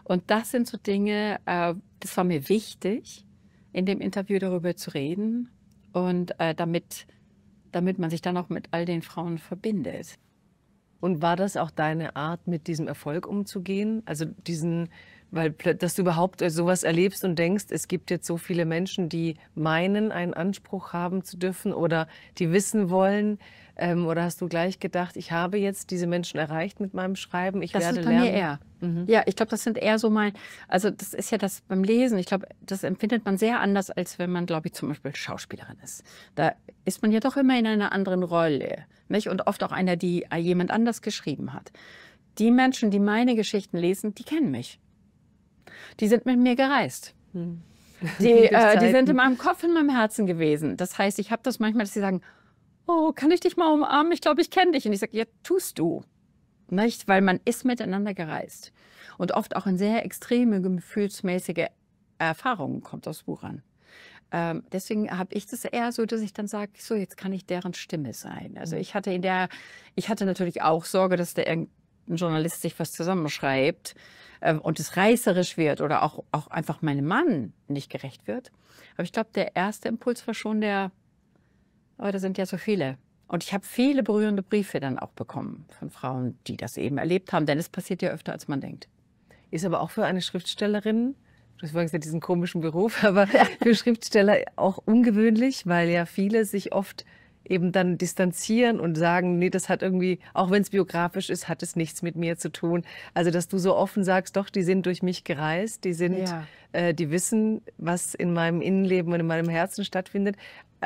Und das sind so Dinge, äh, das war mir wichtig, in dem Interview darüber zu reden und äh, damit, damit man sich dann auch mit all den Frauen verbindet. Und war das auch deine Art, mit diesem Erfolg umzugehen? Also diesen weil, dass du überhaupt äh, sowas erlebst und denkst, es gibt jetzt so viele Menschen, die meinen, einen Anspruch haben zu dürfen oder die wissen wollen. Ähm, oder hast du gleich gedacht, ich habe jetzt diese Menschen erreicht mit meinem Schreiben, ich das werde lernen? Das ist bei lernen. mir eher. Mhm. Ja, ich glaube, das sind eher so mein, also das ist ja das beim Lesen, ich glaube, das empfindet man sehr anders, als wenn man, glaube ich, zum Beispiel Schauspielerin ist. Da ist man ja doch immer in einer anderen Rolle, nicht? Und oft auch einer, die äh, jemand anders geschrieben hat. Die Menschen, die meine Geschichten lesen, die kennen mich. Die sind mit mir gereist. Hm. Die, äh, die sind in meinem Kopf, in meinem Herzen gewesen. Das heißt, ich habe das manchmal, dass sie sagen, oh, kann ich dich mal umarmen? Ich glaube, ich kenne dich. Und ich sage, ja, tust du. Nicht? Weil man ist miteinander gereist. Und oft auch in sehr extreme, gefühlsmäßige Erfahrungen kommt das Buch an. Ähm, deswegen habe ich das eher so, dass ich dann sage, so jetzt kann ich deren Stimme sein. Also hm. ich hatte in der, ich hatte natürlich auch Sorge, dass der ein Journalist sich was zusammenschreibt äh, und es reißerisch wird oder auch, auch einfach meinem Mann nicht gerecht wird. Aber ich glaube, der erste Impuls war schon der, aber oh, da sind ja so viele. Und ich habe viele berührende Briefe dann auch bekommen von Frauen, die das eben erlebt haben, denn es passiert ja öfter, als man denkt. Ist aber auch für eine Schriftstellerin, du hast ja diesen komischen Beruf, aber für Schriftsteller auch ungewöhnlich, weil ja viele sich oft eben dann distanzieren und sagen, nee, das hat irgendwie, auch wenn es biografisch ist, hat es nichts mit mir zu tun. Also, dass du so offen sagst, doch, die sind durch mich gereist, die sind, ja. äh, die wissen, was in meinem Innenleben und in meinem Herzen stattfindet.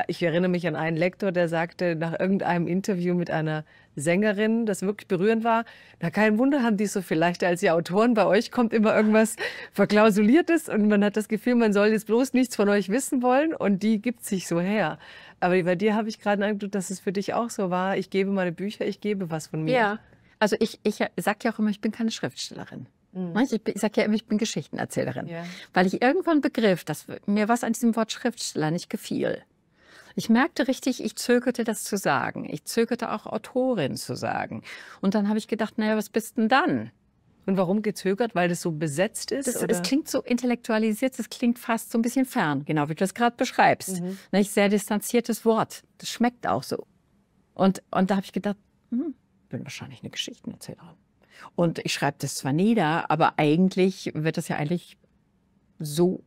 Ich erinnere mich an einen Lektor, der sagte nach irgendeinem Interview mit einer Sängerin, das wirklich berührend war, na kein Wunder haben die so vielleicht als ihr Autoren. Bei euch kommt immer irgendwas Verklausuliertes und man hat das Gefühl, man soll jetzt bloß nichts von euch wissen wollen und die gibt sich so her. Aber bei dir habe ich gerade einen Eindruck, dass es für dich auch so war. Ich gebe meine Bücher, ich gebe was von mir. Ja, also ich, ich sage ja auch immer, ich bin keine Schriftstellerin. Mhm. Ich, ich sage ja immer, ich bin Geschichtenerzählerin. Ja. Weil ich irgendwann begriff, dass mir was an diesem Wort Schriftsteller nicht gefiel. Ich merkte richtig, ich zögerte, das zu sagen. Ich zögerte auch Autorin zu sagen. Und dann habe ich gedacht, naja, was bist denn dann? Und warum gezögert? Weil das so besetzt ist? Das, es klingt so intellektualisiert, es klingt fast so ein bisschen fern, genau wie du das gerade beschreibst. Mhm. Nicht? Ne, sehr distanziertes Wort. Das schmeckt auch so. Und, und da habe ich gedacht, hm, bin wahrscheinlich eine Geschichtenerzählerin. Und ich schreibe das zwar nieder, aber eigentlich wird das ja eigentlich so.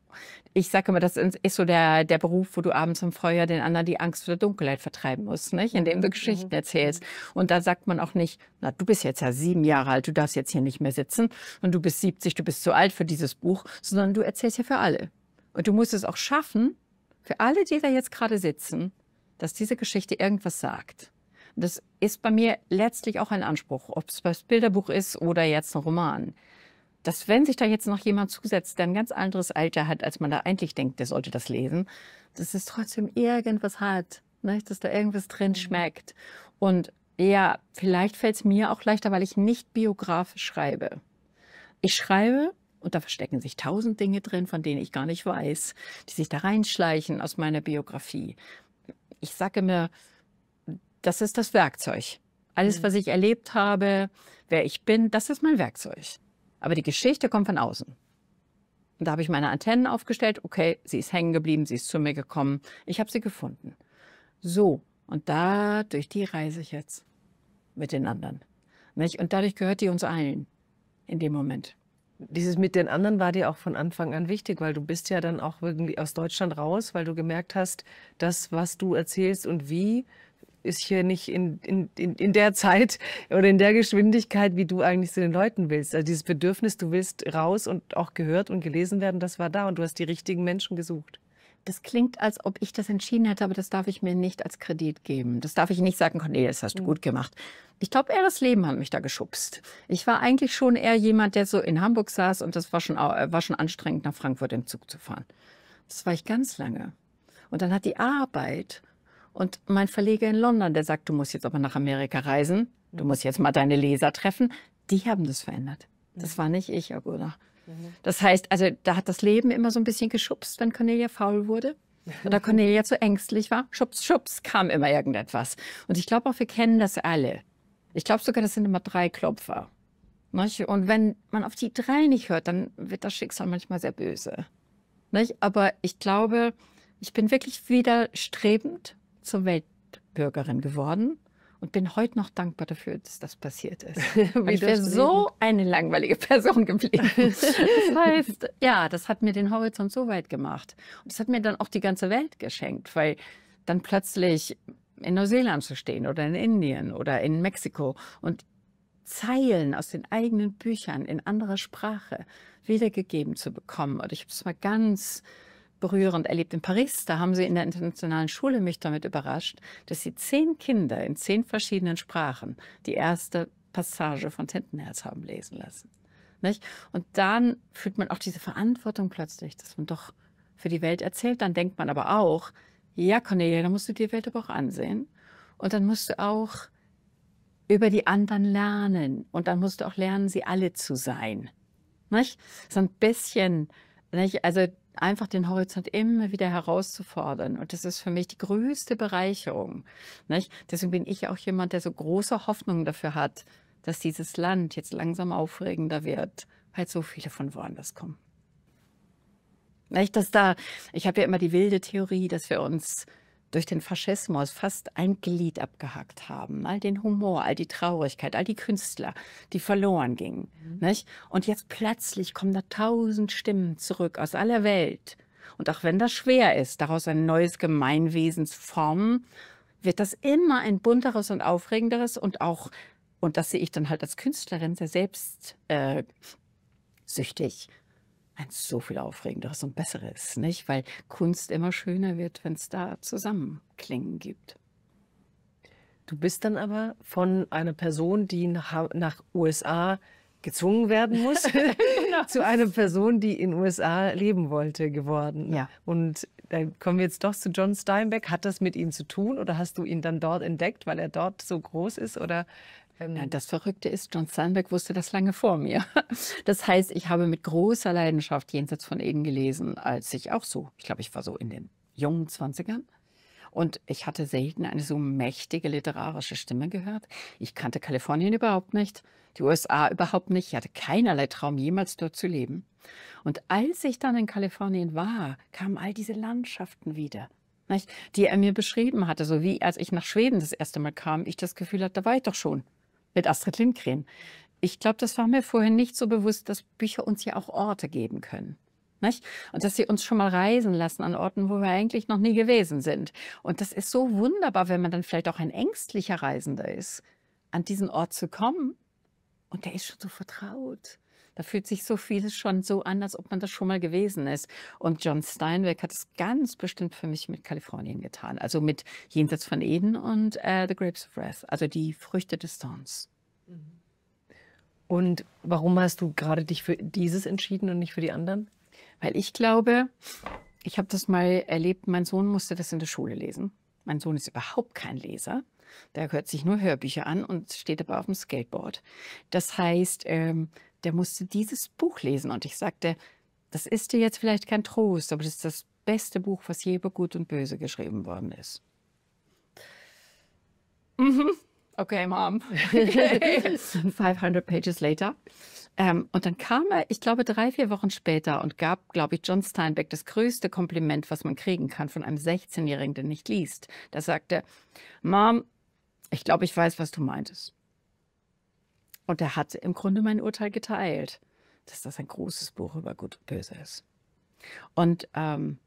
Ich sage immer, das ist so der, der Beruf, wo du abends im Feuer den anderen die Angst vor der Dunkelheit vertreiben musst, nicht? indem du Geschichten mhm. erzählst. Und da sagt man auch nicht, na, du bist jetzt ja sieben Jahre alt, du darfst jetzt hier nicht mehr sitzen und du bist 70, du bist zu alt für dieses Buch, sondern du erzählst ja für alle. Und du musst es auch schaffen, für alle, die da jetzt gerade sitzen, dass diese Geschichte irgendwas sagt. Und das ist bei mir letztlich auch ein Anspruch, ob es das Bilderbuch ist oder jetzt ein Roman dass wenn sich da jetzt noch jemand zusetzt, der ein ganz anderes Alter hat, als man da eigentlich denkt, der sollte das lesen, dass es trotzdem irgendwas hat, ne? dass da irgendwas drin mhm. schmeckt. Und ja, vielleicht fällt es mir auch leichter, weil ich nicht biografisch schreibe. Ich schreibe und da verstecken sich tausend Dinge drin, von denen ich gar nicht weiß, die sich da reinschleichen aus meiner Biografie. Ich sage mir, das ist das Werkzeug. Alles, mhm. was ich erlebt habe, wer ich bin, das ist mein Werkzeug. Aber die Geschichte kommt von außen. Und da habe ich meine Antennen aufgestellt. Okay, sie ist hängen geblieben, sie ist zu mir gekommen. Ich habe sie gefunden. So, und dadurch die reise ich jetzt mit den anderen. Nicht? Und dadurch gehört die uns allen in dem Moment. Dieses mit den anderen war dir auch von Anfang an wichtig, weil du bist ja dann auch irgendwie aus Deutschland raus, weil du gemerkt hast, das, was du erzählst und wie, ist hier nicht in, in, in, in der Zeit oder in der Geschwindigkeit, wie du eigentlich zu den Leuten willst. Also dieses Bedürfnis, du willst raus und auch gehört und gelesen werden, das war da und du hast die richtigen Menschen gesucht. Das klingt, als ob ich das entschieden hätte, aber das darf ich mir nicht als Kredit geben. Das darf ich nicht sagen, das hast du mhm. gut gemacht. Ich glaube, eher das Leben hat mich da geschubst. Ich war eigentlich schon eher jemand, der so in Hamburg saß und das war schon, war schon anstrengend, nach Frankfurt im Zug zu fahren. Das war ich ganz lange. Und dann hat die Arbeit und mein Verleger in London, der sagt, du musst jetzt aber nach Amerika reisen, du mhm. musst jetzt mal deine Leser treffen, die haben das verändert. Das mhm. war nicht ich, Aguna. Mhm. Das heißt, also da hat das Leben immer so ein bisschen geschubst, wenn Cornelia faul wurde oder Cornelia zu ängstlich war. Schubs, schubs, kam immer irgendetwas. Und ich glaube auch, wir kennen das alle. Ich glaube sogar, das sind immer drei Klopfer. Und wenn man auf die drei nicht hört, dann wird das Schicksal manchmal sehr böse. Aber ich glaube, ich bin wirklich widerstrebend zur Weltbürgerin geworden und bin heute noch dankbar dafür, dass das passiert ist. ich wäre so eine langweilige Person geblieben. das heißt, ja, das hat mir den Horizont so weit gemacht. Und das hat mir dann auch die ganze Welt geschenkt, weil dann plötzlich in Neuseeland zu stehen oder in Indien oder in Mexiko und Zeilen aus den eigenen Büchern in anderer Sprache wiedergegeben zu bekommen. Und ich habe es mal ganz berührend erlebt in Paris. Da haben sie in der internationalen Schule mich damit überrascht, dass sie zehn Kinder in zehn verschiedenen Sprachen die erste Passage von Tintenherz haben lesen lassen. Nicht? Und dann fühlt man auch diese Verantwortung plötzlich, dass man doch für die Welt erzählt. Dann denkt man aber auch, ja, Cornelia, dann musst du die Welt aber auch ansehen. Und dann musst du auch über die anderen lernen. Und dann musst du auch lernen, sie alle zu sein. Nicht? So ein bisschen, nicht? also einfach den Horizont immer wieder herauszufordern. Und das ist für mich die größte Bereicherung. Nicht? Deswegen bin ich auch jemand, der so große Hoffnungen dafür hat, dass dieses Land jetzt langsam aufregender wird, weil so viele von woanders kommen. Nicht, dass da, ich habe ja immer die wilde Theorie, dass wir uns durch den Faschismus fast ein Glied abgehackt haben. All den Humor, all die Traurigkeit, all die Künstler, die verloren gingen. Mhm. Nicht? Und jetzt plötzlich kommen da tausend Stimmen zurück aus aller Welt. Und auch wenn das schwer ist, daraus ein neues Gemeinwesen zu formen, wird das immer ein bunteres und aufregenderes und auch, und das sehe ich dann halt als Künstlerin, sehr selbstsüchtig. Äh, wenn so viel Aufregenderes und Besseres, nicht? Weil Kunst immer schöner wird, wenn es da Zusammenklingen gibt. Du bist dann aber von einer Person, die nach, nach USA gezwungen werden muss, genau. zu einer genau. Person, die in USA leben wollte, geworden. Ja. Und dann kommen wir jetzt doch zu John Steinbeck. Hat das mit ihm zu tun oder hast du ihn dann dort entdeckt, weil er dort so groß ist? Oder ja, ähm. das Verrückte ist, John Steinbeck wusste das lange vor mir. Das heißt, ich habe mit großer Leidenschaft Jenseits von Eden gelesen, als ich auch so, ich glaube, ich war so in den jungen 20ern. Und ich hatte selten eine so mächtige literarische Stimme gehört. Ich kannte Kalifornien überhaupt nicht, die USA überhaupt nicht. Ich hatte keinerlei Traum, jemals dort zu leben. Und als ich dann in Kalifornien war, kamen all diese Landschaften wieder die er mir beschrieben hatte, so wie als ich nach Schweden das erste Mal kam, ich das Gefühl hatte, da war ich doch schon mit Astrid Lindgren. Ich glaube, das war mir vorhin nicht so bewusst, dass Bücher uns ja auch Orte geben können. Nicht? Und dass sie uns schon mal reisen lassen an Orten, wo wir eigentlich noch nie gewesen sind. Und das ist so wunderbar, wenn man dann vielleicht auch ein ängstlicher Reisender ist, an diesen Ort zu kommen und der ist schon so vertraut. Da fühlt sich so vieles schon so an, als ob man das schon mal gewesen ist. Und John Steinbeck hat es ganz bestimmt für mich mit Kalifornien getan. Also mit Jenseits von Eden und äh, The Grapes of Wrath, also die Früchte des Zorns. Mhm. Und warum hast du gerade dich für dieses entschieden und nicht für die anderen? Weil ich glaube, ich habe das mal erlebt, mein Sohn musste das in der Schule lesen. Mein Sohn ist überhaupt kein Leser. Der hört sich nur Hörbücher an und steht aber auf dem Skateboard. Das heißt, ähm, der musste dieses Buch lesen. Und ich sagte, das ist dir jetzt vielleicht kein Trost, aber das ist das beste Buch, was je über Gut und Böse geschrieben worden ist. Mhm. Okay, Mom. 500 Pages later. Ähm, und dann kam er, ich glaube, drei, vier Wochen später und gab, glaube ich, John Steinbeck das größte Kompliment, was man kriegen kann von einem 16-Jährigen, der nicht liest. Da sagte, Mom, ich glaube, ich weiß, was du meintest. Und er hat im Grunde mein Urteil geteilt, dass das ein großes Buch über Gut und Böse ist. Und ähm,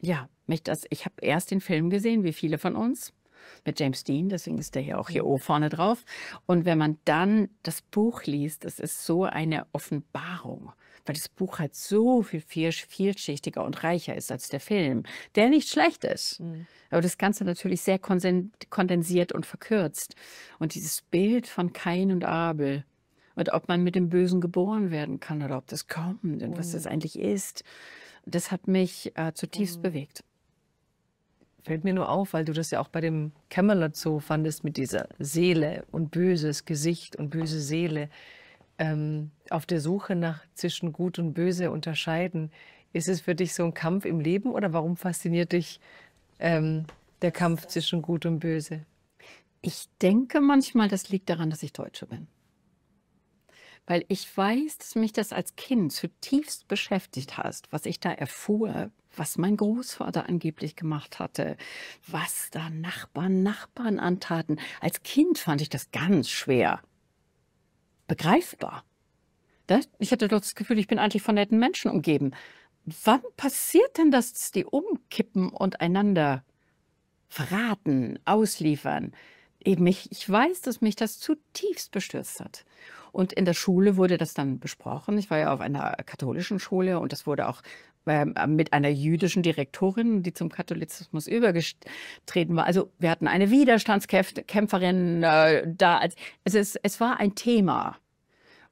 ja, mich das, ich habe erst den Film gesehen, wie viele von uns, mit James Dean, deswegen ist der ja auch hier O vorne drauf. Und wenn man dann das Buch liest, das ist so eine Offenbarung weil das Buch halt so viel, viel vielschichtiger und reicher ist als der Film, der nicht schlecht ist. Mhm. Aber das Ganze natürlich sehr kondensiert und verkürzt. Und dieses Bild von Kain und Abel und ob man mit dem Bösen geboren werden kann oder ob das kommt mhm. und was das mhm. eigentlich ist, das hat mich äh, zutiefst mhm. bewegt fällt mir nur auf, weil du das ja auch bei dem Camelot so fandest mit dieser Seele und böses Gesicht und böse Seele ähm, auf der Suche nach zwischen Gut und Böse unterscheiden. Ist es für dich so ein Kampf im Leben oder warum fasziniert dich ähm, der Kampf zwischen Gut und Böse? Ich denke manchmal, das liegt daran, dass ich Deutsche bin. Weil ich weiß, dass mich das als Kind zutiefst beschäftigt hat, was ich da erfuhr, was mein Großvater angeblich gemacht hatte, was da Nachbarn Nachbarn antaten. Als Kind fand ich das ganz schwer, begreifbar. Ich hatte doch das Gefühl, ich bin eigentlich von netten Menschen umgeben. Wann passiert denn, dass die umkippen und einander verraten, ausliefern? Eben ich, ich weiß, dass mich das zutiefst bestürzt hat. Und in der Schule wurde das dann besprochen. Ich war ja auf einer katholischen Schule und das wurde auch ähm, äh, mit einer jüdischen Direktorin, die zum Katholizismus übergetreten war. Also wir hatten eine Widerstandskämpferin äh, da. Es, ist, es war ein Thema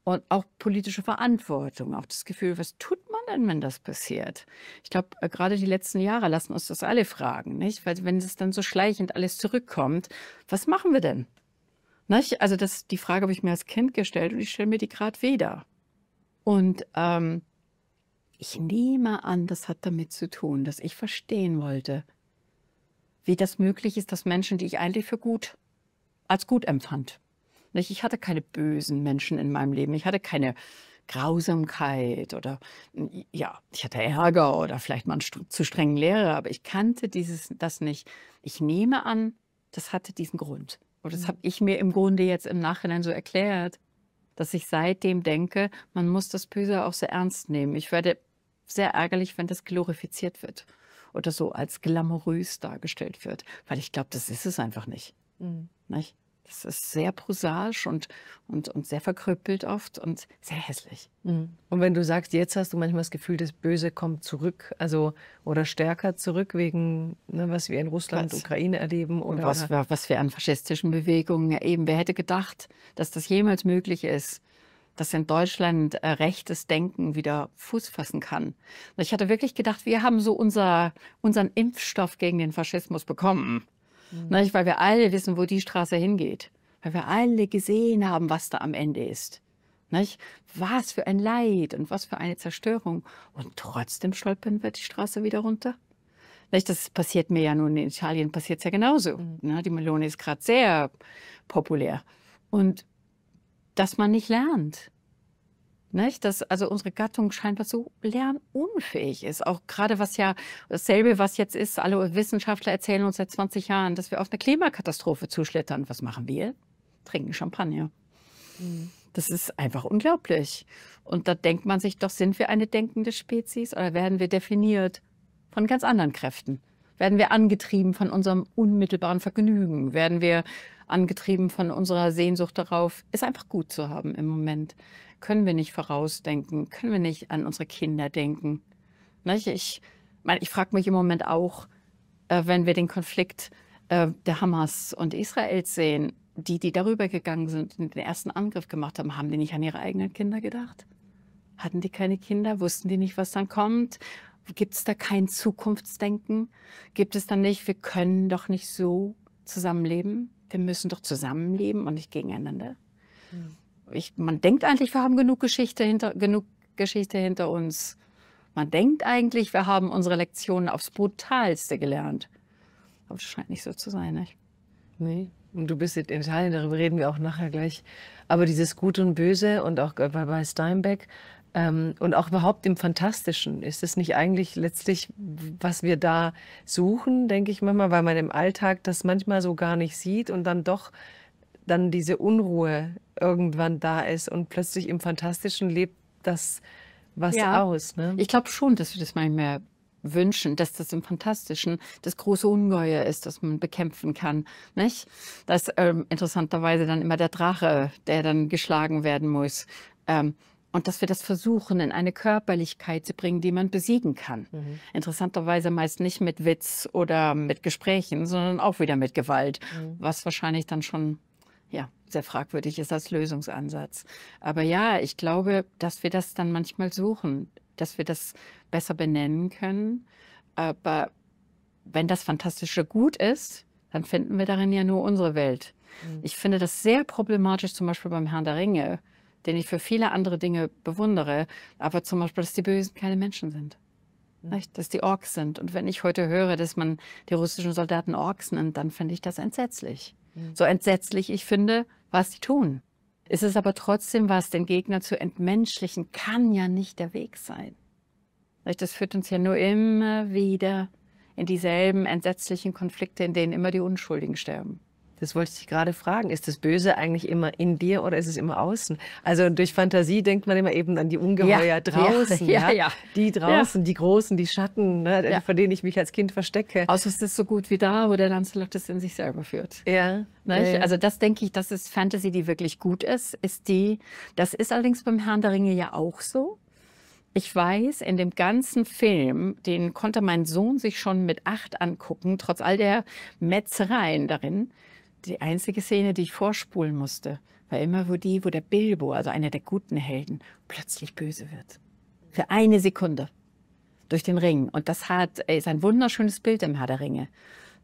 und auch politische Verantwortung, auch das Gefühl, was tut man denn, wenn das passiert? Ich glaube, äh, gerade die letzten Jahre lassen uns das alle fragen, nicht? Weil wenn es dann so schleichend alles zurückkommt, was machen wir denn? Nicht? Also das, die Frage habe ich mir als Kind gestellt und ich stelle mir die gerade wieder. Und ähm, ich nehme an, das hat damit zu tun, dass ich verstehen wollte, wie das möglich ist, dass Menschen, die ich eigentlich für gut, als gut empfand. Ich hatte keine bösen Menschen in meinem Leben. Ich hatte keine Grausamkeit oder ja, ich hatte Ärger oder vielleicht mal einen zu strengen Lehrer, aber ich kannte dieses, das nicht. Ich nehme an, das hatte diesen Grund. Und das habe mhm. ich mir im Grunde jetzt im Nachhinein so erklärt, dass ich seitdem denke, man muss das Böse auch so ernst nehmen. Ich werde sehr ärgerlich, wenn das glorifiziert wird oder so als glamourös dargestellt wird, weil ich glaube, das ist es einfach nicht. Mhm. nicht? Das ist sehr prosaisch und, und, und sehr verkrüppelt oft und sehr hässlich. Mhm. Und wenn du sagst, jetzt hast du manchmal das Gefühl, das Böse kommt zurück, also oder stärker zurück wegen, ne, was wir in Russland, was, Ukraine erleben. Oder, was, was wir an faschistischen Bewegungen eben, wer hätte gedacht, dass das jemals möglich ist, dass in Deutschland äh, rechtes Denken wieder Fuß fassen kann. Und ich hatte wirklich gedacht, wir haben so unser, unseren Impfstoff gegen den Faschismus bekommen. Mhm. Nicht, ne, weil wir alle wissen, wo die Straße hingeht. Weil wir alle gesehen haben, was da am Ende ist. Nicht? Was für ein Leid und was für eine Zerstörung. Und trotzdem stolpern wir die Straße wieder runter. Nicht? Das passiert mir ja nun in Italien, passiert es ja genauso. Mhm. Ne, die Melone ist gerade sehr populär. Und dass man nicht lernt. Nicht? Dass also unsere Gattung scheinbar so lernunfähig ist. Auch gerade was ja dasselbe, was jetzt ist, alle Wissenschaftler erzählen uns seit 20 Jahren, dass wir auf eine Klimakatastrophe zuschlittern. Was machen wir? Trinken Champagner. Mhm. Das ist einfach unglaublich. Und da denkt man sich doch, sind wir eine denkende Spezies oder werden wir definiert von ganz anderen Kräften? Werden wir angetrieben von unserem unmittelbaren Vergnügen? Werden wir angetrieben von unserer Sehnsucht darauf, es einfach gut zu haben im Moment. Können wir nicht vorausdenken, können wir nicht an unsere Kinder denken. Nicht? Ne, ich meine, ich frage mich im Moment auch, äh, wenn wir den Konflikt äh, der Hamas und Israels sehen, die, die darüber gegangen sind und den ersten Angriff gemacht haben, haben die nicht an ihre eigenen Kinder gedacht? Hatten die keine Kinder? Wussten die nicht, was dann kommt? Gibt es da kein Zukunftsdenken? Gibt es dann nicht, wir können doch nicht so zusammenleben? wir müssen doch zusammenleben und nicht gegeneinander. Mhm. Ich, man denkt eigentlich, wir haben genug Geschichte hinter, genug Geschichte hinter uns. Man denkt eigentlich, wir haben unsere Lektionen aufs Brutalste gelernt. Aber das scheint nicht so zu sein, nicht? Nee. Und du bist in Italien, darüber reden wir auch nachher gleich. Aber dieses Gut und Böse und auch bei Steinbeck, ähm, und auch überhaupt im Fantastischen. Ist es nicht eigentlich letztlich, was wir da suchen, denke ich manchmal, weil man im Alltag das manchmal so gar nicht sieht und dann doch dann diese Unruhe irgendwann da ist und plötzlich im Fantastischen lebt das was ja. aus. Ne? Ich glaube schon, dass wir das manchmal wünschen, dass das im Fantastischen das große Ungeheuer ist, das man bekämpfen kann. Nicht? Das ähm, interessanterweise dann immer der Drache, der dann geschlagen werden muss. Ähm, und dass wir das versuchen, in eine Körperlichkeit zu bringen, die man besiegen kann. Mhm. Interessanterweise meist nicht mit Witz oder mit Gesprächen, sondern auch wieder mit Gewalt, mhm. was wahrscheinlich dann schon ja, sehr fragwürdig ist als Lösungsansatz. Aber ja, ich glaube, dass wir das dann manchmal suchen, dass wir das besser benennen können. Aber wenn das Fantastische gut ist, dann finden wir darin ja nur unsere Welt. Mhm. Ich finde das sehr problematisch, zum Beispiel beim Herrn der Ringe den ich für viele andere Dinge bewundere, aber zum Beispiel, dass die Bösen keine Menschen sind. Mhm. Nicht? Dass die Orks sind. Und wenn ich heute höre, dass man die russischen Soldaten Orks nennt, dann finde ich das entsetzlich. Mhm. So entsetzlich ich finde, was sie tun. Ist es aber trotzdem was, den Gegner zu entmenschlichen, kann ja nicht der Weg sein. Das führt uns ja nur immer wieder in dieselben entsetzlichen Konflikte, in denen immer die Unschuldigen sterben. Das wollte ich dich gerade fragen. Ist das Böse eigentlich immer in dir oder ist es immer außen? Also durch Fantasie denkt man immer eben an die Ungeheuer ja, draußen. Ja, ja, ja, Die draußen, die Großen, die Schatten, ne, vor denen ich mich als Kind verstecke. Außer es ist so gut wie da, wo der Lancelot das in sich selber führt. Ja. Ne? Also das denke ich, das ist Fantasy, die wirklich gut ist, ist die, das ist allerdings beim Herrn der Ringe ja auch so. Ich weiß, in dem ganzen Film, den konnte mein Sohn sich schon mit acht angucken, trotz all der Metzereien darin, die einzige Szene, die ich vorspulen musste, war immer wo die, wo der Bilbo, also einer der guten Helden, plötzlich böse wird. Für eine Sekunde. Durch den Ring. Und das hat, ist ein wunderschönes Bild im Herr der Ringe.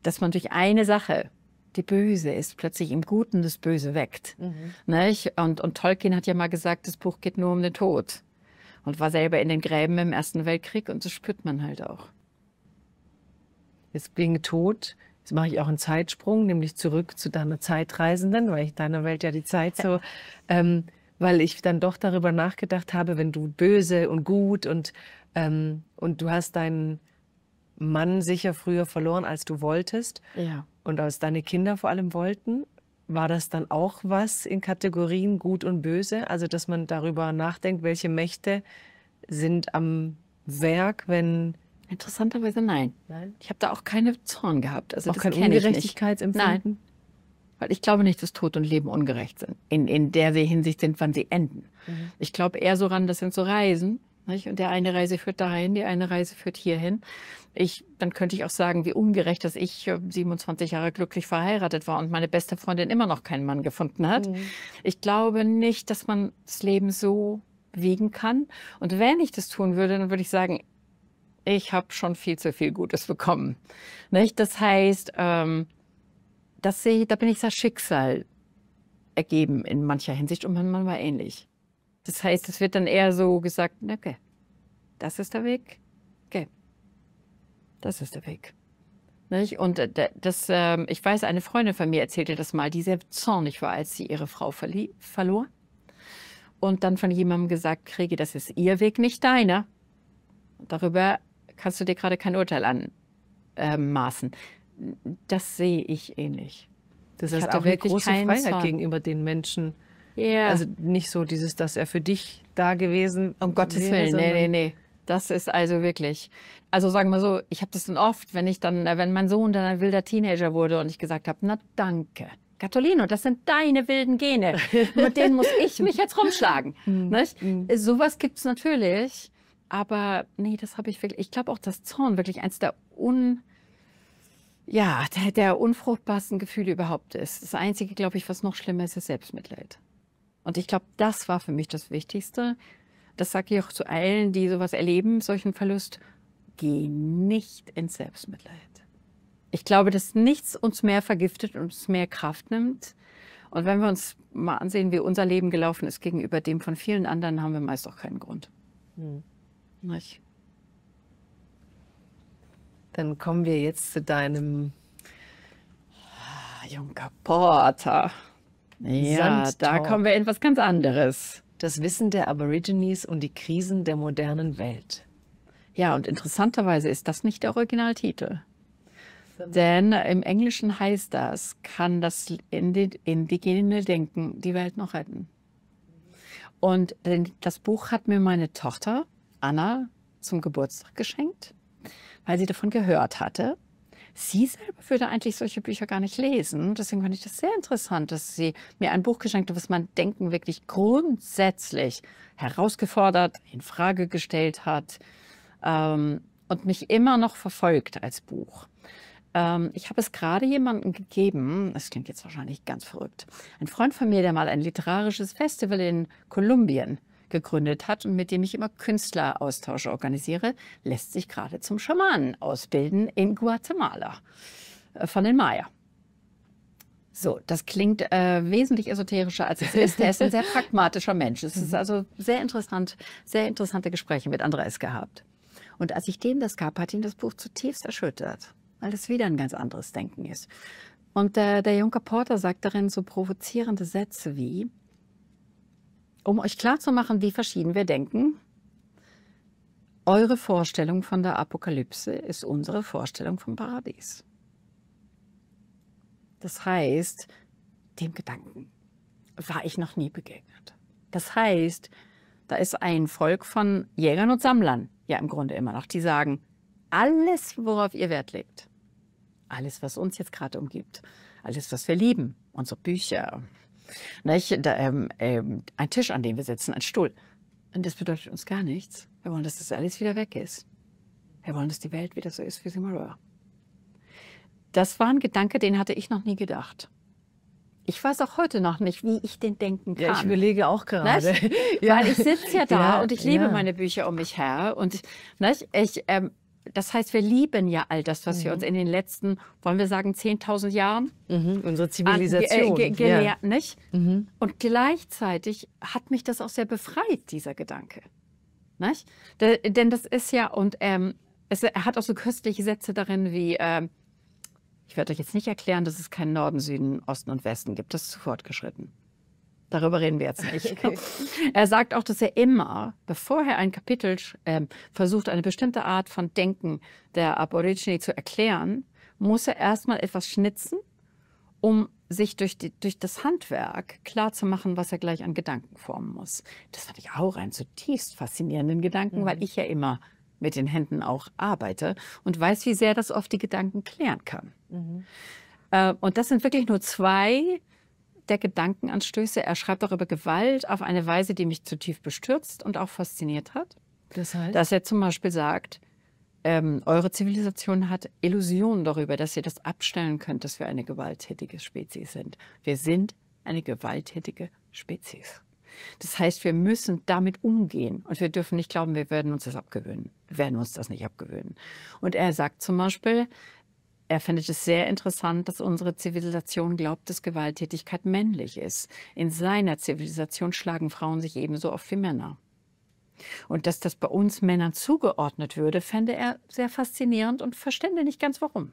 Dass man durch eine Sache, die Böse ist, plötzlich im Guten das Böse weckt. Mhm. Nicht? Und, und Tolkien hat ja mal gesagt, das Buch geht nur um den Tod. Und war selber in den Gräben im Ersten Weltkrieg und das spürt man halt auch. Jetzt wegen Tod Jetzt mache ich auch einen Zeitsprung, nämlich zurück zu deiner Zeitreisenden, weil ich deiner Welt ja die Zeit so, ähm, weil ich dann doch darüber nachgedacht habe, wenn du böse und gut und, ähm, und du hast deinen Mann sicher früher verloren, als du wolltest. Ja. Und als deine Kinder vor allem wollten, war das dann auch was in Kategorien gut und böse? Also, dass man darüber nachdenkt, welche Mächte sind am Werk, wenn Interessanterweise nein. Nein. Ich habe da auch keine Zorn gehabt. Also auch das kein Ungerechtigkeitsempfinden? Nein. Weil ich glaube nicht, dass Tod und Leben ungerecht sind. In, in der sie Hinsicht sind, wann sie enden. Mhm. Ich glaube eher so ran, das sind so Reisen. Nicht? Und der eine Reise führt dahin, die eine Reise führt hierhin. Ich, dann könnte ich auch sagen, wie ungerecht, dass ich 27 äh, Jahre glücklich verheiratet war und meine beste Freundin immer noch keinen Mann gefunden hat. Mhm. Ich glaube nicht, dass man das Leben so wiegen kann. Und wenn ich das tun würde, dann würde ich sagen, ich habe schon viel zu viel Gutes bekommen. Nicht? Das heißt, ähm, das sehe, da bin ich sehr Schicksal ergeben in mancher Hinsicht und mein Mann war ähnlich. Das heißt, es wird dann eher so gesagt, okay, das ist der Weg, okay, das ist der Weg. Nicht? Und äh, das, ähm, ich weiß, eine Freundin von mir erzählte das mal, die sehr zornig war, als sie ihre Frau verlor und dann von jemandem gesagt kriege, das ist ihr Weg, nicht deiner. Darüber kannst du dir gerade kein Urteil anmaßen. Ähm, äh, das sehe ich ähnlich. Eh das ist auch eine große Freiheit Zorn. gegenüber den Menschen. Yeah. Also nicht so dieses, dass er für dich da gewesen Um Gottes Willen, nee, nee, nee. Das ist also wirklich. Also sagen wir so, ich habe das dann oft, wenn ich dann, äh, wenn mein Sohn dann ein wilder Teenager wurde und ich gesagt habe, na danke. Gattolino, das sind deine wilden Gene. Mit denen muss ich mich jetzt rumschlagen. Mm. Nicht? Mm. Sowas gibt es natürlich. Aber nee, das habe ich wirklich. Ich glaube auch, dass Zorn wirklich eins der un ja, der, der unfruchtbarsten Gefühle überhaupt ist. Das Einzige, glaube ich, was noch schlimmer ist, ist Selbstmitleid. Und ich glaube, das war für mich das Wichtigste. Das sage ich auch zu allen, die sowas erleben, solchen Verlust. Geh nicht ins Selbstmitleid. Ich glaube, dass nichts uns mehr vergiftet und uns mehr Kraft nimmt. Und wenn wir uns mal ansehen, wie unser Leben gelaufen ist gegenüber dem von vielen anderen, haben wir meist auch keinen Grund. Hm. Nicht. Dann kommen wir jetzt zu deinem ah, Junker Porter. Ja, da kommen wir in was ganz anderes. Das Wissen der Aborigines und die Krisen der modernen Welt. Ja, und interessanterweise ist das nicht der Originaltitel. Denn im Englischen heißt das, kann das indigene Denken die Welt noch retten. Und das Buch hat mir meine Tochter Anna zum Geburtstag geschenkt, weil sie davon gehört hatte. Sie selber würde eigentlich solche Bücher gar nicht lesen. Deswegen fand ich das sehr interessant, dass sie mir ein Buch geschenkt hat, was mein Denken wirklich grundsätzlich herausgefordert, in Frage gestellt hat ähm, und mich immer noch verfolgt als Buch. Ähm, ich habe es gerade jemandem gegeben, das klingt jetzt wahrscheinlich ganz verrückt, ein Freund von mir, der mal ein literarisches Festival in Kolumbien gegründet hat und mit dem ich immer Künstleraustausche organisiere, lässt sich gerade zum Schamanen ausbilden in Guatemala äh, von den Maya. So, das klingt äh, wesentlich esoterischer als es ist. Er ist ein sehr pragmatischer Mensch. Es ist mhm. also sehr interessant, sehr interessante Gespräche mit Andreas gehabt. Und als ich dem das gab, hat ihn das Buch zutiefst erschüttert, weil es wieder ein ganz anderes Denken ist. Und der, äh, der Junker Porter sagt darin so provozierende Sätze wie, um euch klarzumachen, wie verschieden wir denken. Eure Vorstellung von der Apokalypse ist unsere Vorstellung vom Paradies. Das heißt, dem Gedanken war ich noch nie begegnet. Das heißt, da ist ein Volk von Jägern und Sammlern, ja im Grunde immer noch, die sagen, alles, worauf ihr Wert legt, alles, was uns jetzt gerade umgibt, alles, was wir lieben, unsere Bücher, nicht? Da, ähm, ähm, ein Tisch, an dem wir sitzen, ein Stuhl. Und das bedeutet uns gar nichts. Wir wollen, dass das alles wieder weg ist. Wir wollen, dass die Welt wieder so ist, wie sie mal war. Das war ein Gedanke, den hatte ich noch nie gedacht. Ich weiß auch heute noch nicht, wie ich den denken kann. Ja, ich überlege auch gerade. Nicht? Ja. Weil ich sitze ja da ja, und ich liebe ja. meine Bücher um mich her. Und nicht? ich, ähm, das heißt, wir lieben ja all das, was mhm. wir uns in den letzten, wollen wir sagen, 10.000 Jahren mhm. unsere Zivilisation äh, gelehrt, ja. nicht? Mhm. Und gleichzeitig hat mich das auch sehr befreit, dieser Gedanke, nicht? Da, denn das ist ja und ähm, es hat auch so köstliche Sätze darin wie äh, ich werde euch jetzt nicht erklären, dass es keinen Norden, Süden, Osten und Westen gibt. Das ist zu fortgeschritten. Darüber reden wir jetzt nicht. Okay. Er sagt auch, dass er immer, bevor er ein Kapitel äh, versucht, eine bestimmte Art von Denken der Aborigine zu erklären, muss er erstmal etwas schnitzen, um sich durch, die, durch das Handwerk klarzumachen, was er gleich an Gedanken formen muss. Das fand ich auch einen zutiefst faszinierenden Gedanken, mhm. weil ich ja immer mit den Händen auch arbeite und weiß, wie sehr das oft die Gedanken klären kann. Mhm. Äh, und das sind wirklich nur zwei der Gedankenanstöße. Er schreibt auch über Gewalt auf eine Weise, die mich zutiefst bestürzt und auch fasziniert hat. Das heißt? Dass er zum Beispiel sagt, ähm, eure Zivilisation hat Illusionen darüber, dass ihr das abstellen könnt, dass wir eine gewalttätige Spezies sind. Wir sind eine gewalttätige Spezies. Das heißt, wir müssen damit umgehen und wir dürfen nicht glauben, wir werden uns das abgewöhnen. Wir werden uns das nicht abgewöhnen. Und er sagt zum Beispiel, er findet es sehr interessant, dass unsere Zivilisation glaubt, dass Gewalttätigkeit männlich ist. In seiner Zivilisation schlagen Frauen sich ebenso oft wie Männer. Und dass das bei uns Männern zugeordnet würde, fände er sehr faszinierend und verstände nicht ganz warum.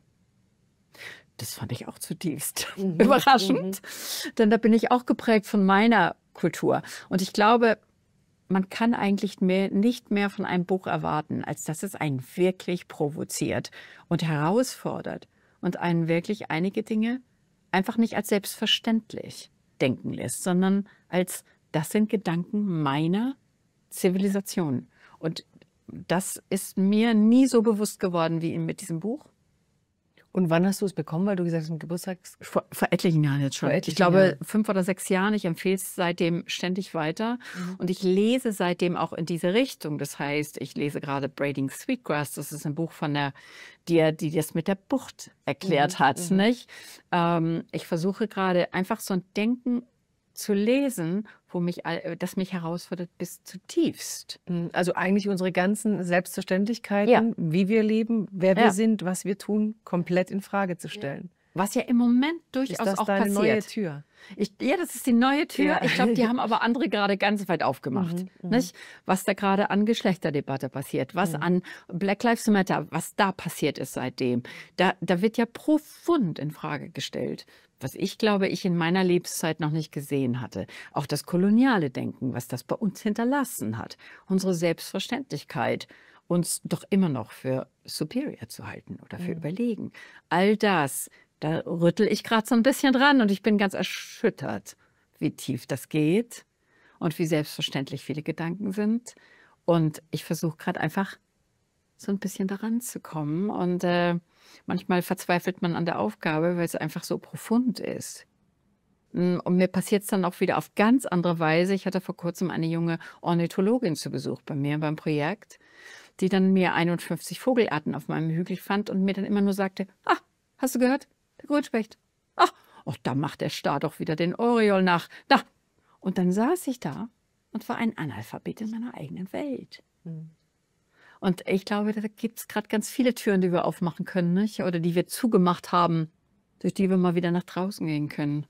Das fand ich auch zutiefst mhm. überraschend, mhm. denn da bin ich auch geprägt von meiner Kultur. Und ich glaube, man kann eigentlich mehr, nicht mehr von einem Buch erwarten, als dass es einen wirklich provoziert und herausfordert und einen wirklich einige Dinge einfach nicht als selbstverständlich denken lässt, sondern als das sind Gedanken meiner Zivilisation. Und das ist mir nie so bewusst geworden wie mit diesem Buch. Und wann hast du es bekommen? Weil du gesagt hast, im Geburtstag. Vor, vor etlichen Jahren jetzt schon. ich glaube, Jahren. fünf oder sechs Jahren. Ich empfehle es seitdem ständig weiter. Mhm. Und ich lese seitdem auch in diese Richtung. Das heißt, ich lese gerade Braiding Sweetgrass. Das ist ein Buch von der, die, die das mit der Bucht erklärt mhm. hat. Mhm. Nicht? Ähm, ich versuche gerade einfach so ein Denken zu lesen wo mich, äh, das mich herausfordert bis zutiefst. Mhm. Also eigentlich unsere ganzen Selbstverständlichkeiten, ja. wie wir leben, wer ja. wir sind, was wir tun, komplett in Frage zu stellen. Was ja im Moment durchaus ist das auch deine passiert. neue Tür. Ich, ja, das ist die neue Tür. Ja. Ich glaube, die haben aber andere gerade ganz weit aufgemacht. Mhm, mhm, nicht? Was da gerade an Geschlechterdebatte passiert, was mhm. an Black Lives Matter, was da passiert ist seitdem. Da, da wird ja profund in Frage gestellt, was ich glaube, ich in meiner Lebenszeit noch nicht gesehen hatte. Auch das koloniale Denken, was das bei uns hinterlassen hat. Unsere Selbstverständlichkeit, uns doch immer noch für superior zu halten oder für mhm. überlegen. All das, da rüttel ich gerade so ein bisschen dran und ich bin ganz erschüttert, wie tief das geht und wie selbstverständlich viele Gedanken sind. Und ich versuche gerade einfach so ein bisschen daran zu kommen. Und äh, manchmal verzweifelt man an der Aufgabe, weil es einfach so profund ist. Mm, und mir passiert es dann auch wieder auf ganz andere Weise. Ich hatte vor kurzem eine junge Ornithologin zu Besuch bei mir beim Projekt, die dann mir 51 Vogelarten auf meinem Hügel fand und mir dann immer nur sagte, ah, hast du gehört? Der Grünspecht. Ah, oh, da macht der Star doch wieder den Oriol nach. Na. Und dann saß ich da und war ein Analphabet in meiner eigenen Welt. Hm. Und ich glaube, da gibt es gerade ganz viele Türen, die wir aufmachen können, nicht? oder die wir zugemacht haben, durch die wir mal wieder nach draußen gehen können.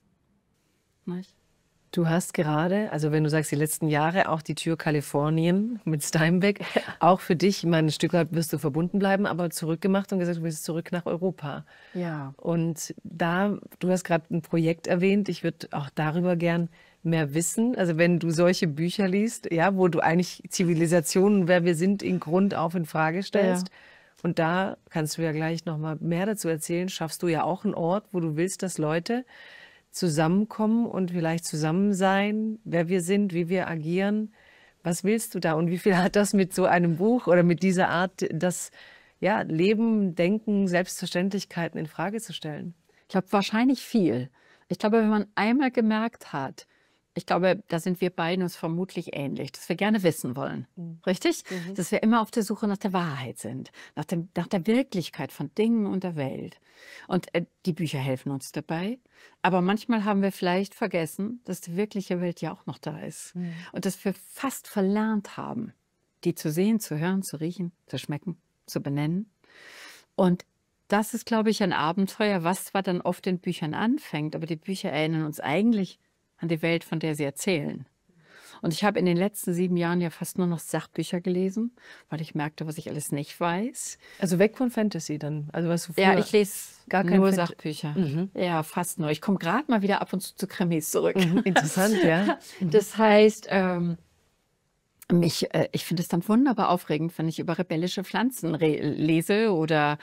Nicht? Du hast gerade, also wenn du sagst, die letzten Jahre auch die Tür Kalifornien mit Steinbeck, auch für dich, ich meine, ein Stück weit wirst du verbunden bleiben, aber zurückgemacht und gesagt, du willst zurück nach Europa. Ja. Und da, du hast gerade ein Projekt erwähnt, ich würde auch darüber gern mehr wissen? Also wenn du solche Bücher liest, ja, wo du eigentlich Zivilisationen, wer wir sind, in Grund auf in Frage stellst. Ja. Und da kannst du ja gleich noch mal mehr dazu erzählen. Schaffst du ja auch einen Ort, wo du willst, dass Leute zusammenkommen und vielleicht zusammen sein, wer wir sind, wie wir agieren. Was willst du da und wie viel hat das mit so einem Buch oder mit dieser Art, das ja, Leben, Denken, Selbstverständlichkeiten in Frage zu stellen? Ich glaube wahrscheinlich viel. Ich glaube, wenn man einmal gemerkt hat, ich glaube, da sind wir beiden uns vermutlich ähnlich, dass wir gerne wissen wollen. Mhm. Richtig? Mhm. Dass wir immer auf der Suche nach der Wahrheit sind, nach, dem, nach der Wirklichkeit von Dingen und der Welt. Und äh, die Bücher helfen uns dabei. Aber manchmal haben wir vielleicht vergessen, dass die wirkliche Welt ja auch noch da ist. Mhm. Und dass wir fast verlernt haben, die zu sehen, zu hören, zu riechen, zu schmecken, zu benennen. Und das ist, glaube ich, ein Abenteuer, was zwar dann oft in Büchern anfängt, aber die Bücher erinnern uns eigentlich an die Welt, von der sie erzählen. Und ich habe in den letzten sieben Jahren ja fast nur noch Sachbücher gelesen, weil ich merkte, was ich alles nicht weiß. Also weg von Fantasy dann. Also was du früher Ja, ich lese gar keine nur Fant Sachbücher. Mhm. Ja, fast nur. Ich komme gerade mal wieder ab und zu zu Krimis zurück. Mhm. Interessant, ja. Mhm. Das heißt, ähm, mich, äh, ich finde es dann wunderbar aufregend, wenn ich über rebellische Pflanzen re lese oder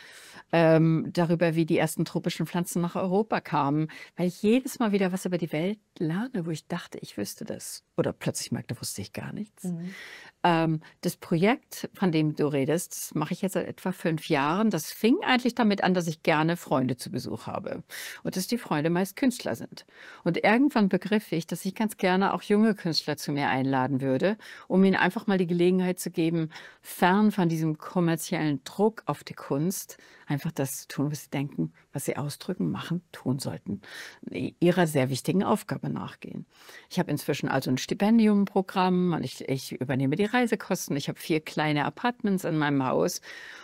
ähm, darüber, wie die ersten tropischen Pflanzen nach Europa kamen, weil ich jedes Mal wieder was über die Welt lerne, wo ich dachte, ich wüsste das. Oder plötzlich merkte, wusste ich gar nichts. Mhm. Ähm, das Projekt, von dem du redest, mache ich jetzt seit etwa fünf Jahren. Das fing eigentlich damit an, dass ich gerne Freunde zu Besuch habe und dass die Freunde meist Künstler sind. Und irgendwann begriff ich, dass ich ganz gerne auch junge Künstler zu mir einladen würde, um ihnen ihnen einfach mal die Gelegenheit zu geben, fern von diesem kommerziellen Druck auf die Kunst, einfach das zu tun, was sie denken, was sie ausdrücken, machen, tun sollten. Ihrer sehr wichtigen Aufgabe nachgehen. Ich habe inzwischen also ein Stipendiumprogramm und ich, ich übernehme die Reisekosten. Ich habe vier kleine Apartments in meinem Haus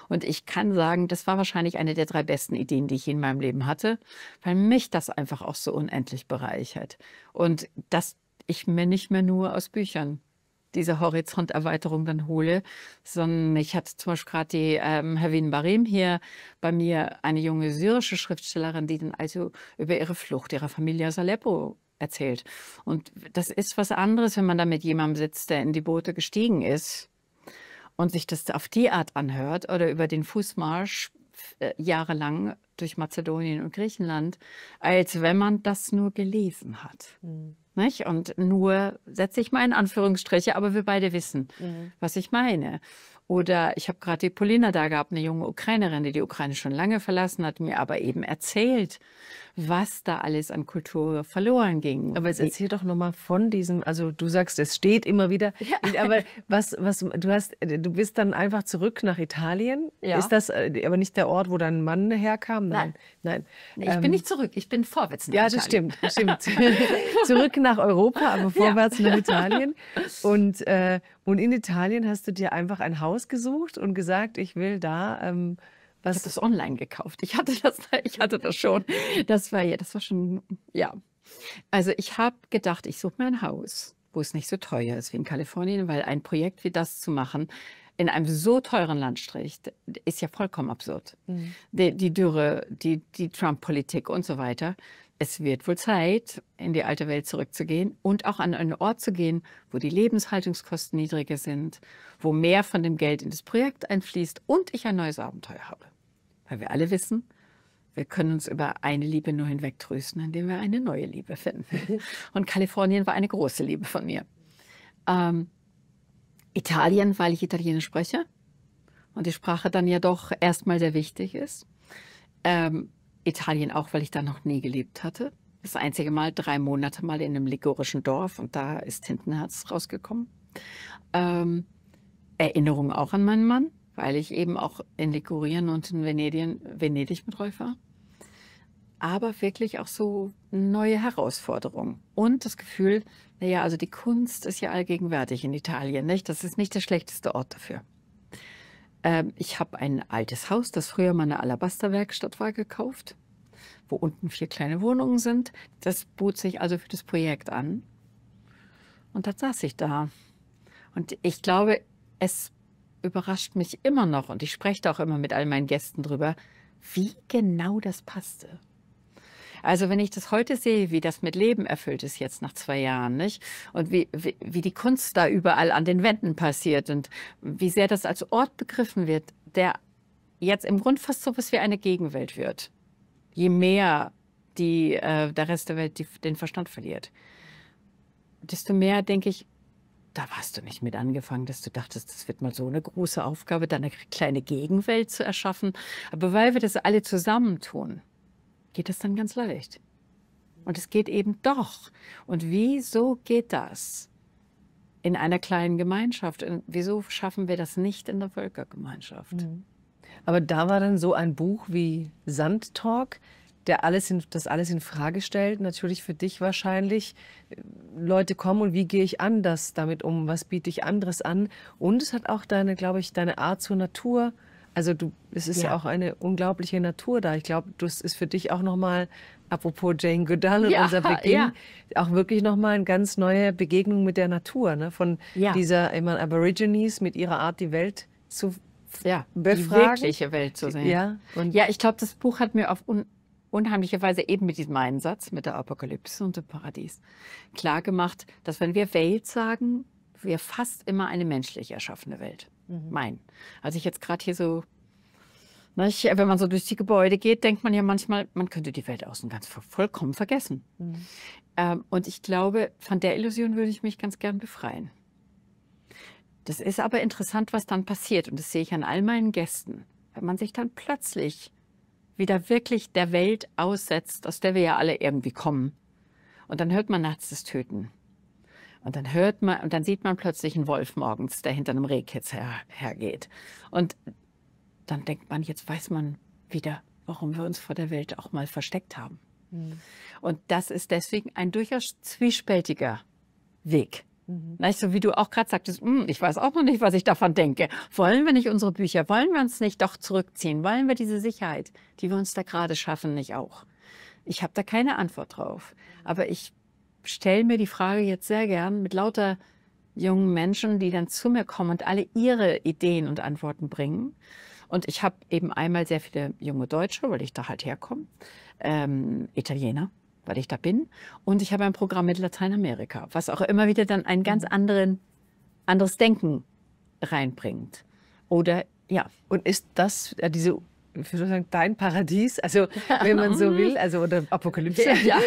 und ich kann sagen, das war wahrscheinlich eine der drei besten Ideen, die ich in meinem Leben hatte, weil mich das einfach auch so unendlich bereichert. Und dass ich mir nicht mehr nur aus Büchern dieser Horizonterweiterung dann hole, sondern ich hatte zum Beispiel gerade die ähm, Herwin Barim hier bei mir, eine junge syrische Schriftstellerin, die dann also über ihre Flucht ihrer Familie aus Aleppo erzählt. Und das ist was anderes, wenn man da mit jemandem sitzt, der in die Boote gestiegen ist und sich das auf die Art anhört oder über den Fußmarsch äh, jahrelang durch Mazedonien und Griechenland, als wenn man das nur gelesen hat. Mhm. Nicht? Und nur setze ich mal in Anführungsstriche, aber wir beide wissen, mhm. was ich meine. Oder ich habe gerade die Polina da gehabt, eine junge Ukrainerin, die die Ukraine schon lange verlassen hat, mir aber eben erzählt, was da alles an Kultur verloren ging. Aber jetzt erzähl doch nochmal von diesem, also du sagst, es steht immer wieder, ja. aber was, was, du hast, du bist dann einfach zurück nach Italien. Ja. Ist das äh, aber nicht der Ort, wo dein Mann herkam? Nein. Nein. Nein. Ich ähm, bin nicht zurück, ich bin vorwärts nach Ja, das stimmt, stimmt. zurück nach Europa, aber vorwärts ja. nach Italien. Und, äh, und in Italien hast du dir einfach ein Haus gesucht und gesagt, ich will da ähm, was. Ich habe das online gekauft. Ich hatte das, ich hatte das schon. Das war ja, das war schon, ja. Also ich habe gedacht, ich suche mir ein Haus, wo es nicht so teuer ist wie in Kalifornien, weil ein Projekt wie das zu machen, in einem so teuren Landstrich ist ja vollkommen absurd. Mhm. Die, die Dürre, die, die Trump-Politik und so weiter es wird wohl Zeit, in die alte Welt zurückzugehen und auch an einen Ort zu gehen, wo die Lebenshaltungskosten niedriger sind, wo mehr von dem Geld in das Projekt einfließt und ich ein neues Abenteuer habe. Weil wir alle wissen, wir können uns über eine Liebe nur hinwegtrösten, indem wir eine neue Liebe finden. Und Kalifornien war eine große Liebe von mir. Ähm, Italien, weil ich Italienisch spreche und die Sprache dann ja doch erstmal sehr wichtig ist. Ähm, Italien auch, weil ich da noch nie gelebt hatte. Das einzige Mal, drei Monate mal in einem ligurischen Dorf und da ist Tintenherz rausgekommen. Ähm, Erinnerung auch an meinen Mann, weil ich eben auch in Ligurien und in Venedien, Venedig mit Rolf war. Aber wirklich auch so neue Herausforderungen. Und das Gefühl, naja, also die Kunst ist ja allgegenwärtig in Italien, nicht? Das ist nicht der schlechteste Ort dafür. Ähm, ich habe ein altes Haus, das früher mal eine Alabasterwerkstatt war, gekauft, wo unten vier kleine Wohnungen sind. Das bot sich also für das Projekt an. Und da saß ich da. Und ich glaube, es überrascht mich immer noch, und ich spreche da auch immer mit all meinen Gästen drüber, wie genau das passte. Also wenn ich das heute sehe, wie das mit Leben erfüllt ist jetzt nach zwei Jahren, nicht? Und wie, wie, wie die Kunst da überall an den Wänden passiert und wie sehr das als Ort begriffen wird, der jetzt im Grund fast so was wie eine Gegenwelt wird. Je mehr die, äh, der Rest der Welt die, den Verstand verliert, desto mehr denke ich, da warst du nicht mit angefangen, dass du dachtest, das wird mal so eine große Aufgabe, deine kleine Gegenwelt zu erschaffen. Aber weil wir das alle zusammentun, geht es dann ganz leicht. Und es geht eben doch. Und wieso geht das in einer kleinen Gemeinschaft? Und wieso schaffen wir das nicht in der Völkergemeinschaft? Mhm. Aber da war dann so ein Buch wie Sandtalk, der alles in, das alles in Frage stellt, natürlich für dich wahrscheinlich. Äh, Leute kommen und wie gehe ich anders damit um? Was biete ich anderes an? Und es hat auch deine, glaube ich, deine Art zur Natur also du, es ist ja. ja auch eine unglaubliche Natur da. Ich glaube, das ist für dich auch nochmal, apropos Jane Goodall und ja, unser Beginn, ja. auch wirklich nochmal eine ganz neue Begegnung mit der Natur. Ne? Von dieser, immer Aborigines mit ihrer Art, die Welt zu ja, befragen. Die wirkliche Welt zu sehen. Ja, und ja ich glaube, das Buch hat mir auf un unheimliche Weise eben mit diesem einen Satz, mit der Apokalypse und dem Paradies, klargemacht, dass wenn wir Welt sagen, wir fast immer eine menschlich erschaffene Welt mhm. mein. Also ich jetzt gerade hier so, nicht, ne, wenn man so durch die Gebäude geht, denkt man ja manchmal, man könnte die Welt außen ganz vollkommen vergessen. Mhm. Ähm, und ich glaube, von der Illusion würde ich mich ganz gern befreien. Das ist aber interessant, was dann passiert. Und das sehe ich an all meinen Gästen. Wenn man sich dann plötzlich wieder wirklich der Welt aussetzt, aus der wir ja alle irgendwie kommen. Und dann hört man nachts das Töten. Und dann hört man, und dann sieht man plötzlich einen Wolf morgens, der hinter einem Rehkitz her, hergeht. Und dann denkt man, jetzt weiß man wieder, warum wir uns vor der Welt auch mal versteckt haben. Mhm. Und das ist deswegen ein durchaus zwiespältiger Weg. Mhm. Nicht, so wie du auch gerade sagtest, hm, ich weiß auch noch nicht, was ich davon denke. Wollen wir nicht unsere Bücher, wollen wir uns nicht doch zurückziehen? Wollen wir diese Sicherheit, die wir uns da gerade schaffen, nicht auch? Ich habe da keine Antwort drauf. Aber ich stelle mir die Frage jetzt sehr gern mit lauter jungen Menschen, die dann zu mir kommen und alle ihre Ideen und Antworten bringen. Und ich habe eben einmal sehr viele junge Deutsche, weil ich da halt herkomme, ähm, Italiener, weil ich da bin. Und ich habe ein Programm mit Lateinamerika, was auch immer wieder dann ein ganz mhm. anderen, anderes Denken reinbringt. Oder ja. Und ist das, äh, diese ich sagen, dein Paradies, also wenn man so mhm. will, also oder Apokalypse, ja.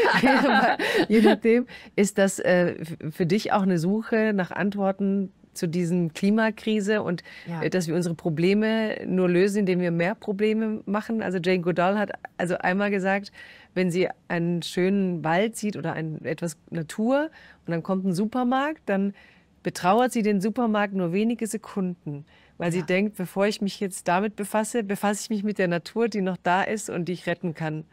je nachdem, ist das äh, für dich auch eine Suche nach Antworten zu diesen Klimakrise und ja. Äh, dass wir unsere Probleme nur lösen, indem wir mehr Probleme machen. Also Jane Goodall hat also einmal gesagt, wenn sie einen schönen Wald sieht oder ein, etwas Natur und dann kommt ein Supermarkt, dann betrauert sie den Supermarkt nur wenige Sekunden weil ja. sie denkt, bevor ich mich jetzt damit befasse, befasse ich mich mit der Natur, die noch da ist und die ich retten kann.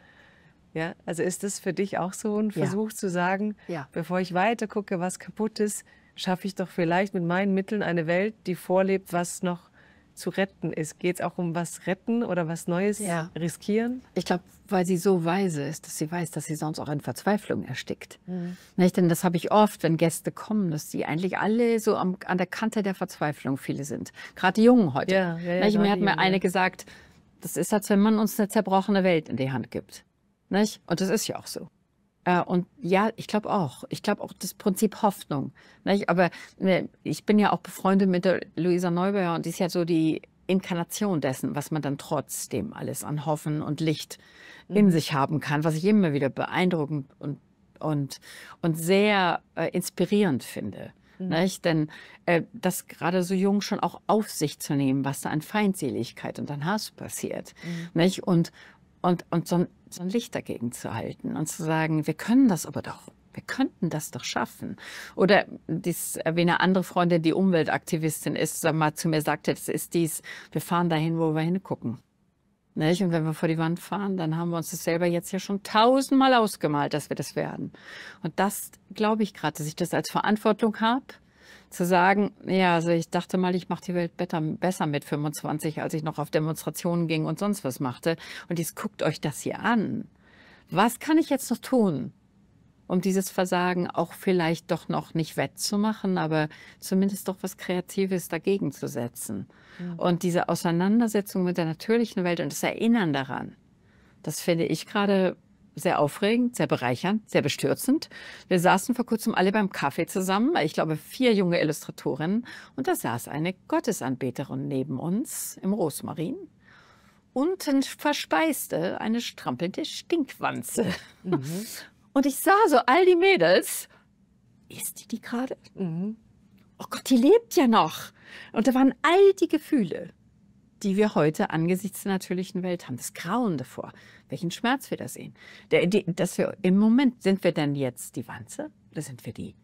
Ja, also ist das für dich auch so ein Versuch ja. zu sagen, ja. bevor ich weiter gucke, was kaputt ist, schaffe ich doch vielleicht mit meinen Mitteln eine Welt, die vorlebt, was noch zu retten ist. Geht es auch um was retten oder was Neues ja. riskieren? Ich glaube, weil sie so weise ist, dass sie weiß, dass sie sonst auch in Verzweiflung erstickt. Mhm. Nicht? Denn das habe ich oft, wenn Gäste kommen, dass die eigentlich alle so am, an der Kante der Verzweiflung viele sind. Gerade die Jungen heute. Ja, ja, ja mir genau hat mir eine gesagt, das ist, als wenn man uns eine zerbrochene Welt in die Hand gibt. Nicht? Und das ist ja auch so. Äh, und ja, ich glaube auch. Ich glaube auch das Prinzip Hoffnung. Nicht? Aber äh, ich bin ja auch befreundet mit der Luisa Neubauer und die ist ja so die Inkarnation dessen, was man dann trotzdem alles an Hoffen und Licht in mhm. sich haben kann, was ich immer wieder beeindruckend und, und, und sehr äh, inspirierend finde. Mhm. Nicht? Denn äh, das gerade so jung schon auch auf sich zu nehmen, was da an Feindseligkeit und an Hass passiert. Mhm. Nicht? Und, und, und so ein so ein Licht dagegen zu halten und zu sagen, wir können das aber doch. Wir könnten das doch schaffen. Oder dies, äh, wie eine andere Freundin, die Umweltaktivistin ist, mal zu mir sagte, das ist dies, wir fahren dahin, wo wir hingucken. Nicht? Und wenn wir vor die Wand fahren, dann haben wir uns das selber jetzt ja schon tausendmal ausgemalt, dass wir das werden. Und das glaube ich gerade, dass ich das als Verantwortung habe, zu sagen, ja, also ich dachte mal, ich mache die Welt better, besser mit 25, als ich noch auf Demonstrationen ging und sonst was machte. Und jetzt guckt euch das hier an. Was kann ich jetzt noch tun, um dieses Versagen auch vielleicht doch noch nicht wettzumachen, aber zumindest doch was Kreatives dagegen zu setzen? Ja. Mhm. Und diese Auseinandersetzung mit der natürlichen Welt und das Erinnern daran, das finde ich gerade sehr aufregend, sehr bereichernd, sehr bestürzend. Wir saßen vor kurzem alle beim Kaffee zusammen, ich glaube vier junge Illustratorinnen, und da saß eine Gottesanbeterin neben uns im Rosmarin. Unten verspeiste eine strampelnde Stinkwanze. Mhm. Und ich sah so all die Mädels. Ist die die gerade? Mhm. Oh Gott, die lebt ja noch. Und da waren all die Gefühle die wir heute angesichts der natürlichen Welt haben. Das Grauen davor, welchen Schmerz wir da sehen. Der, die, dass wir im Moment sind wir denn jetzt die Wanze, oder sind wir die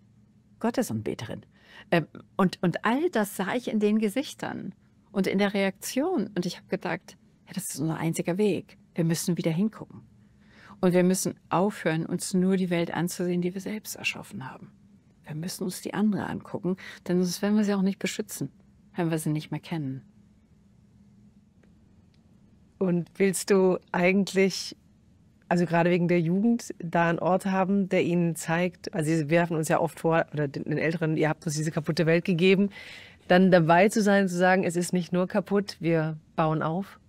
Gottesanbeterin. Ähm, und, und all das sah ich in den Gesichtern und in der Reaktion. Und ich habe gedacht, ja, das ist unser einziger Weg. Wir müssen wieder hingucken. Und wir müssen aufhören, uns nur die Welt anzusehen, die wir selbst erschaffen haben. Wir müssen uns die andere angucken, denn sonst werden wir sie auch nicht beschützen, wenn wir sie nicht mehr kennen. Und willst du eigentlich, also gerade wegen der Jugend, da einen Ort haben, der ihnen zeigt, also sie werfen uns ja oft vor, oder den Älteren, ihr habt uns diese kaputte Welt gegeben, dann dabei zu sein, zu sagen, es ist nicht nur kaputt, wir bauen auf?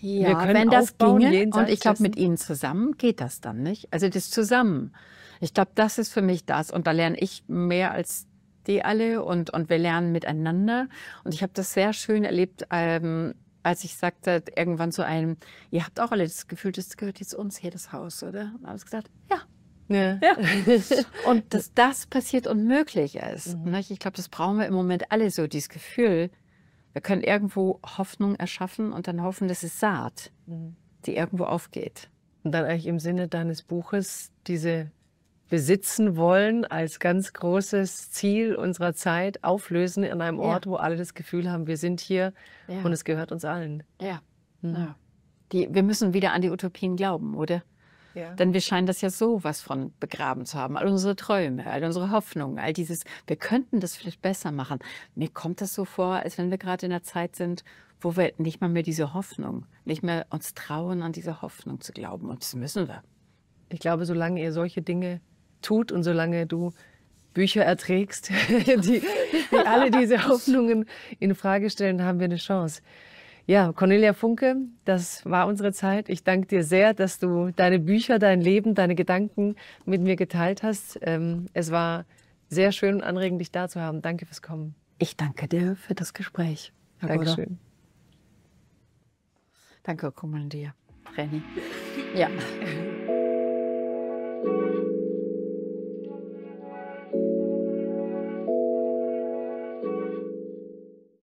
Ja, wenn das ginge, und ich glaube, mit ihnen zusammen geht das dann nicht. Also das zusammen. Ich glaube, das ist für mich das. Und da lerne ich mehr als die alle und, und wir lernen miteinander. Und ich habe das sehr schön erlebt. Ähm, als ich sagte irgendwann zu einem, ihr habt auch alle das Gefühl, das gehört jetzt uns hier das Haus, oder? Und habe ich gesagt, ja. Ja. ja. und dass das passiert und möglich ist. Mhm. Ich glaube, das brauchen wir im Moment alle so, dieses Gefühl, wir können irgendwo Hoffnung erschaffen und dann hoffen, dass es Saat, mhm. die irgendwo aufgeht. Und dann eigentlich im Sinne deines Buches diese besitzen wollen als ganz großes Ziel unserer Zeit auflösen in einem Ort, ja. wo alle das Gefühl haben, wir sind hier ja. und es gehört uns allen. Ja. Mhm. Die, wir müssen wieder an die Utopien glauben, oder? Ja. Denn wir scheinen das ja so was von begraben zu haben. All unsere Träume, all unsere Hoffnungen, all dieses, wir könnten das vielleicht besser machen. Mir kommt das so vor, als wenn wir gerade in einer Zeit sind, wo wir nicht mal mehr diese Hoffnung, nicht mehr uns trauen, an diese Hoffnung zu glauben. Und das müssen wir. Ich glaube, solange ihr solche Dinge tut und solange du Bücher erträgst, die, die alle diese Hoffnungen in Frage stellen, haben wir eine Chance. Ja, Cornelia Funke, das war unsere Zeit. Ich danke dir sehr, dass du deine Bücher, dein Leben, deine Gedanken mit mir geteilt hast. Ähm, es war sehr schön und anregend, dich da zu haben. Danke fürs Kommen. Ich danke dir für das Gespräch. Herr Dankeschön. Goda. Danke, Kommandier. Renny. Ja.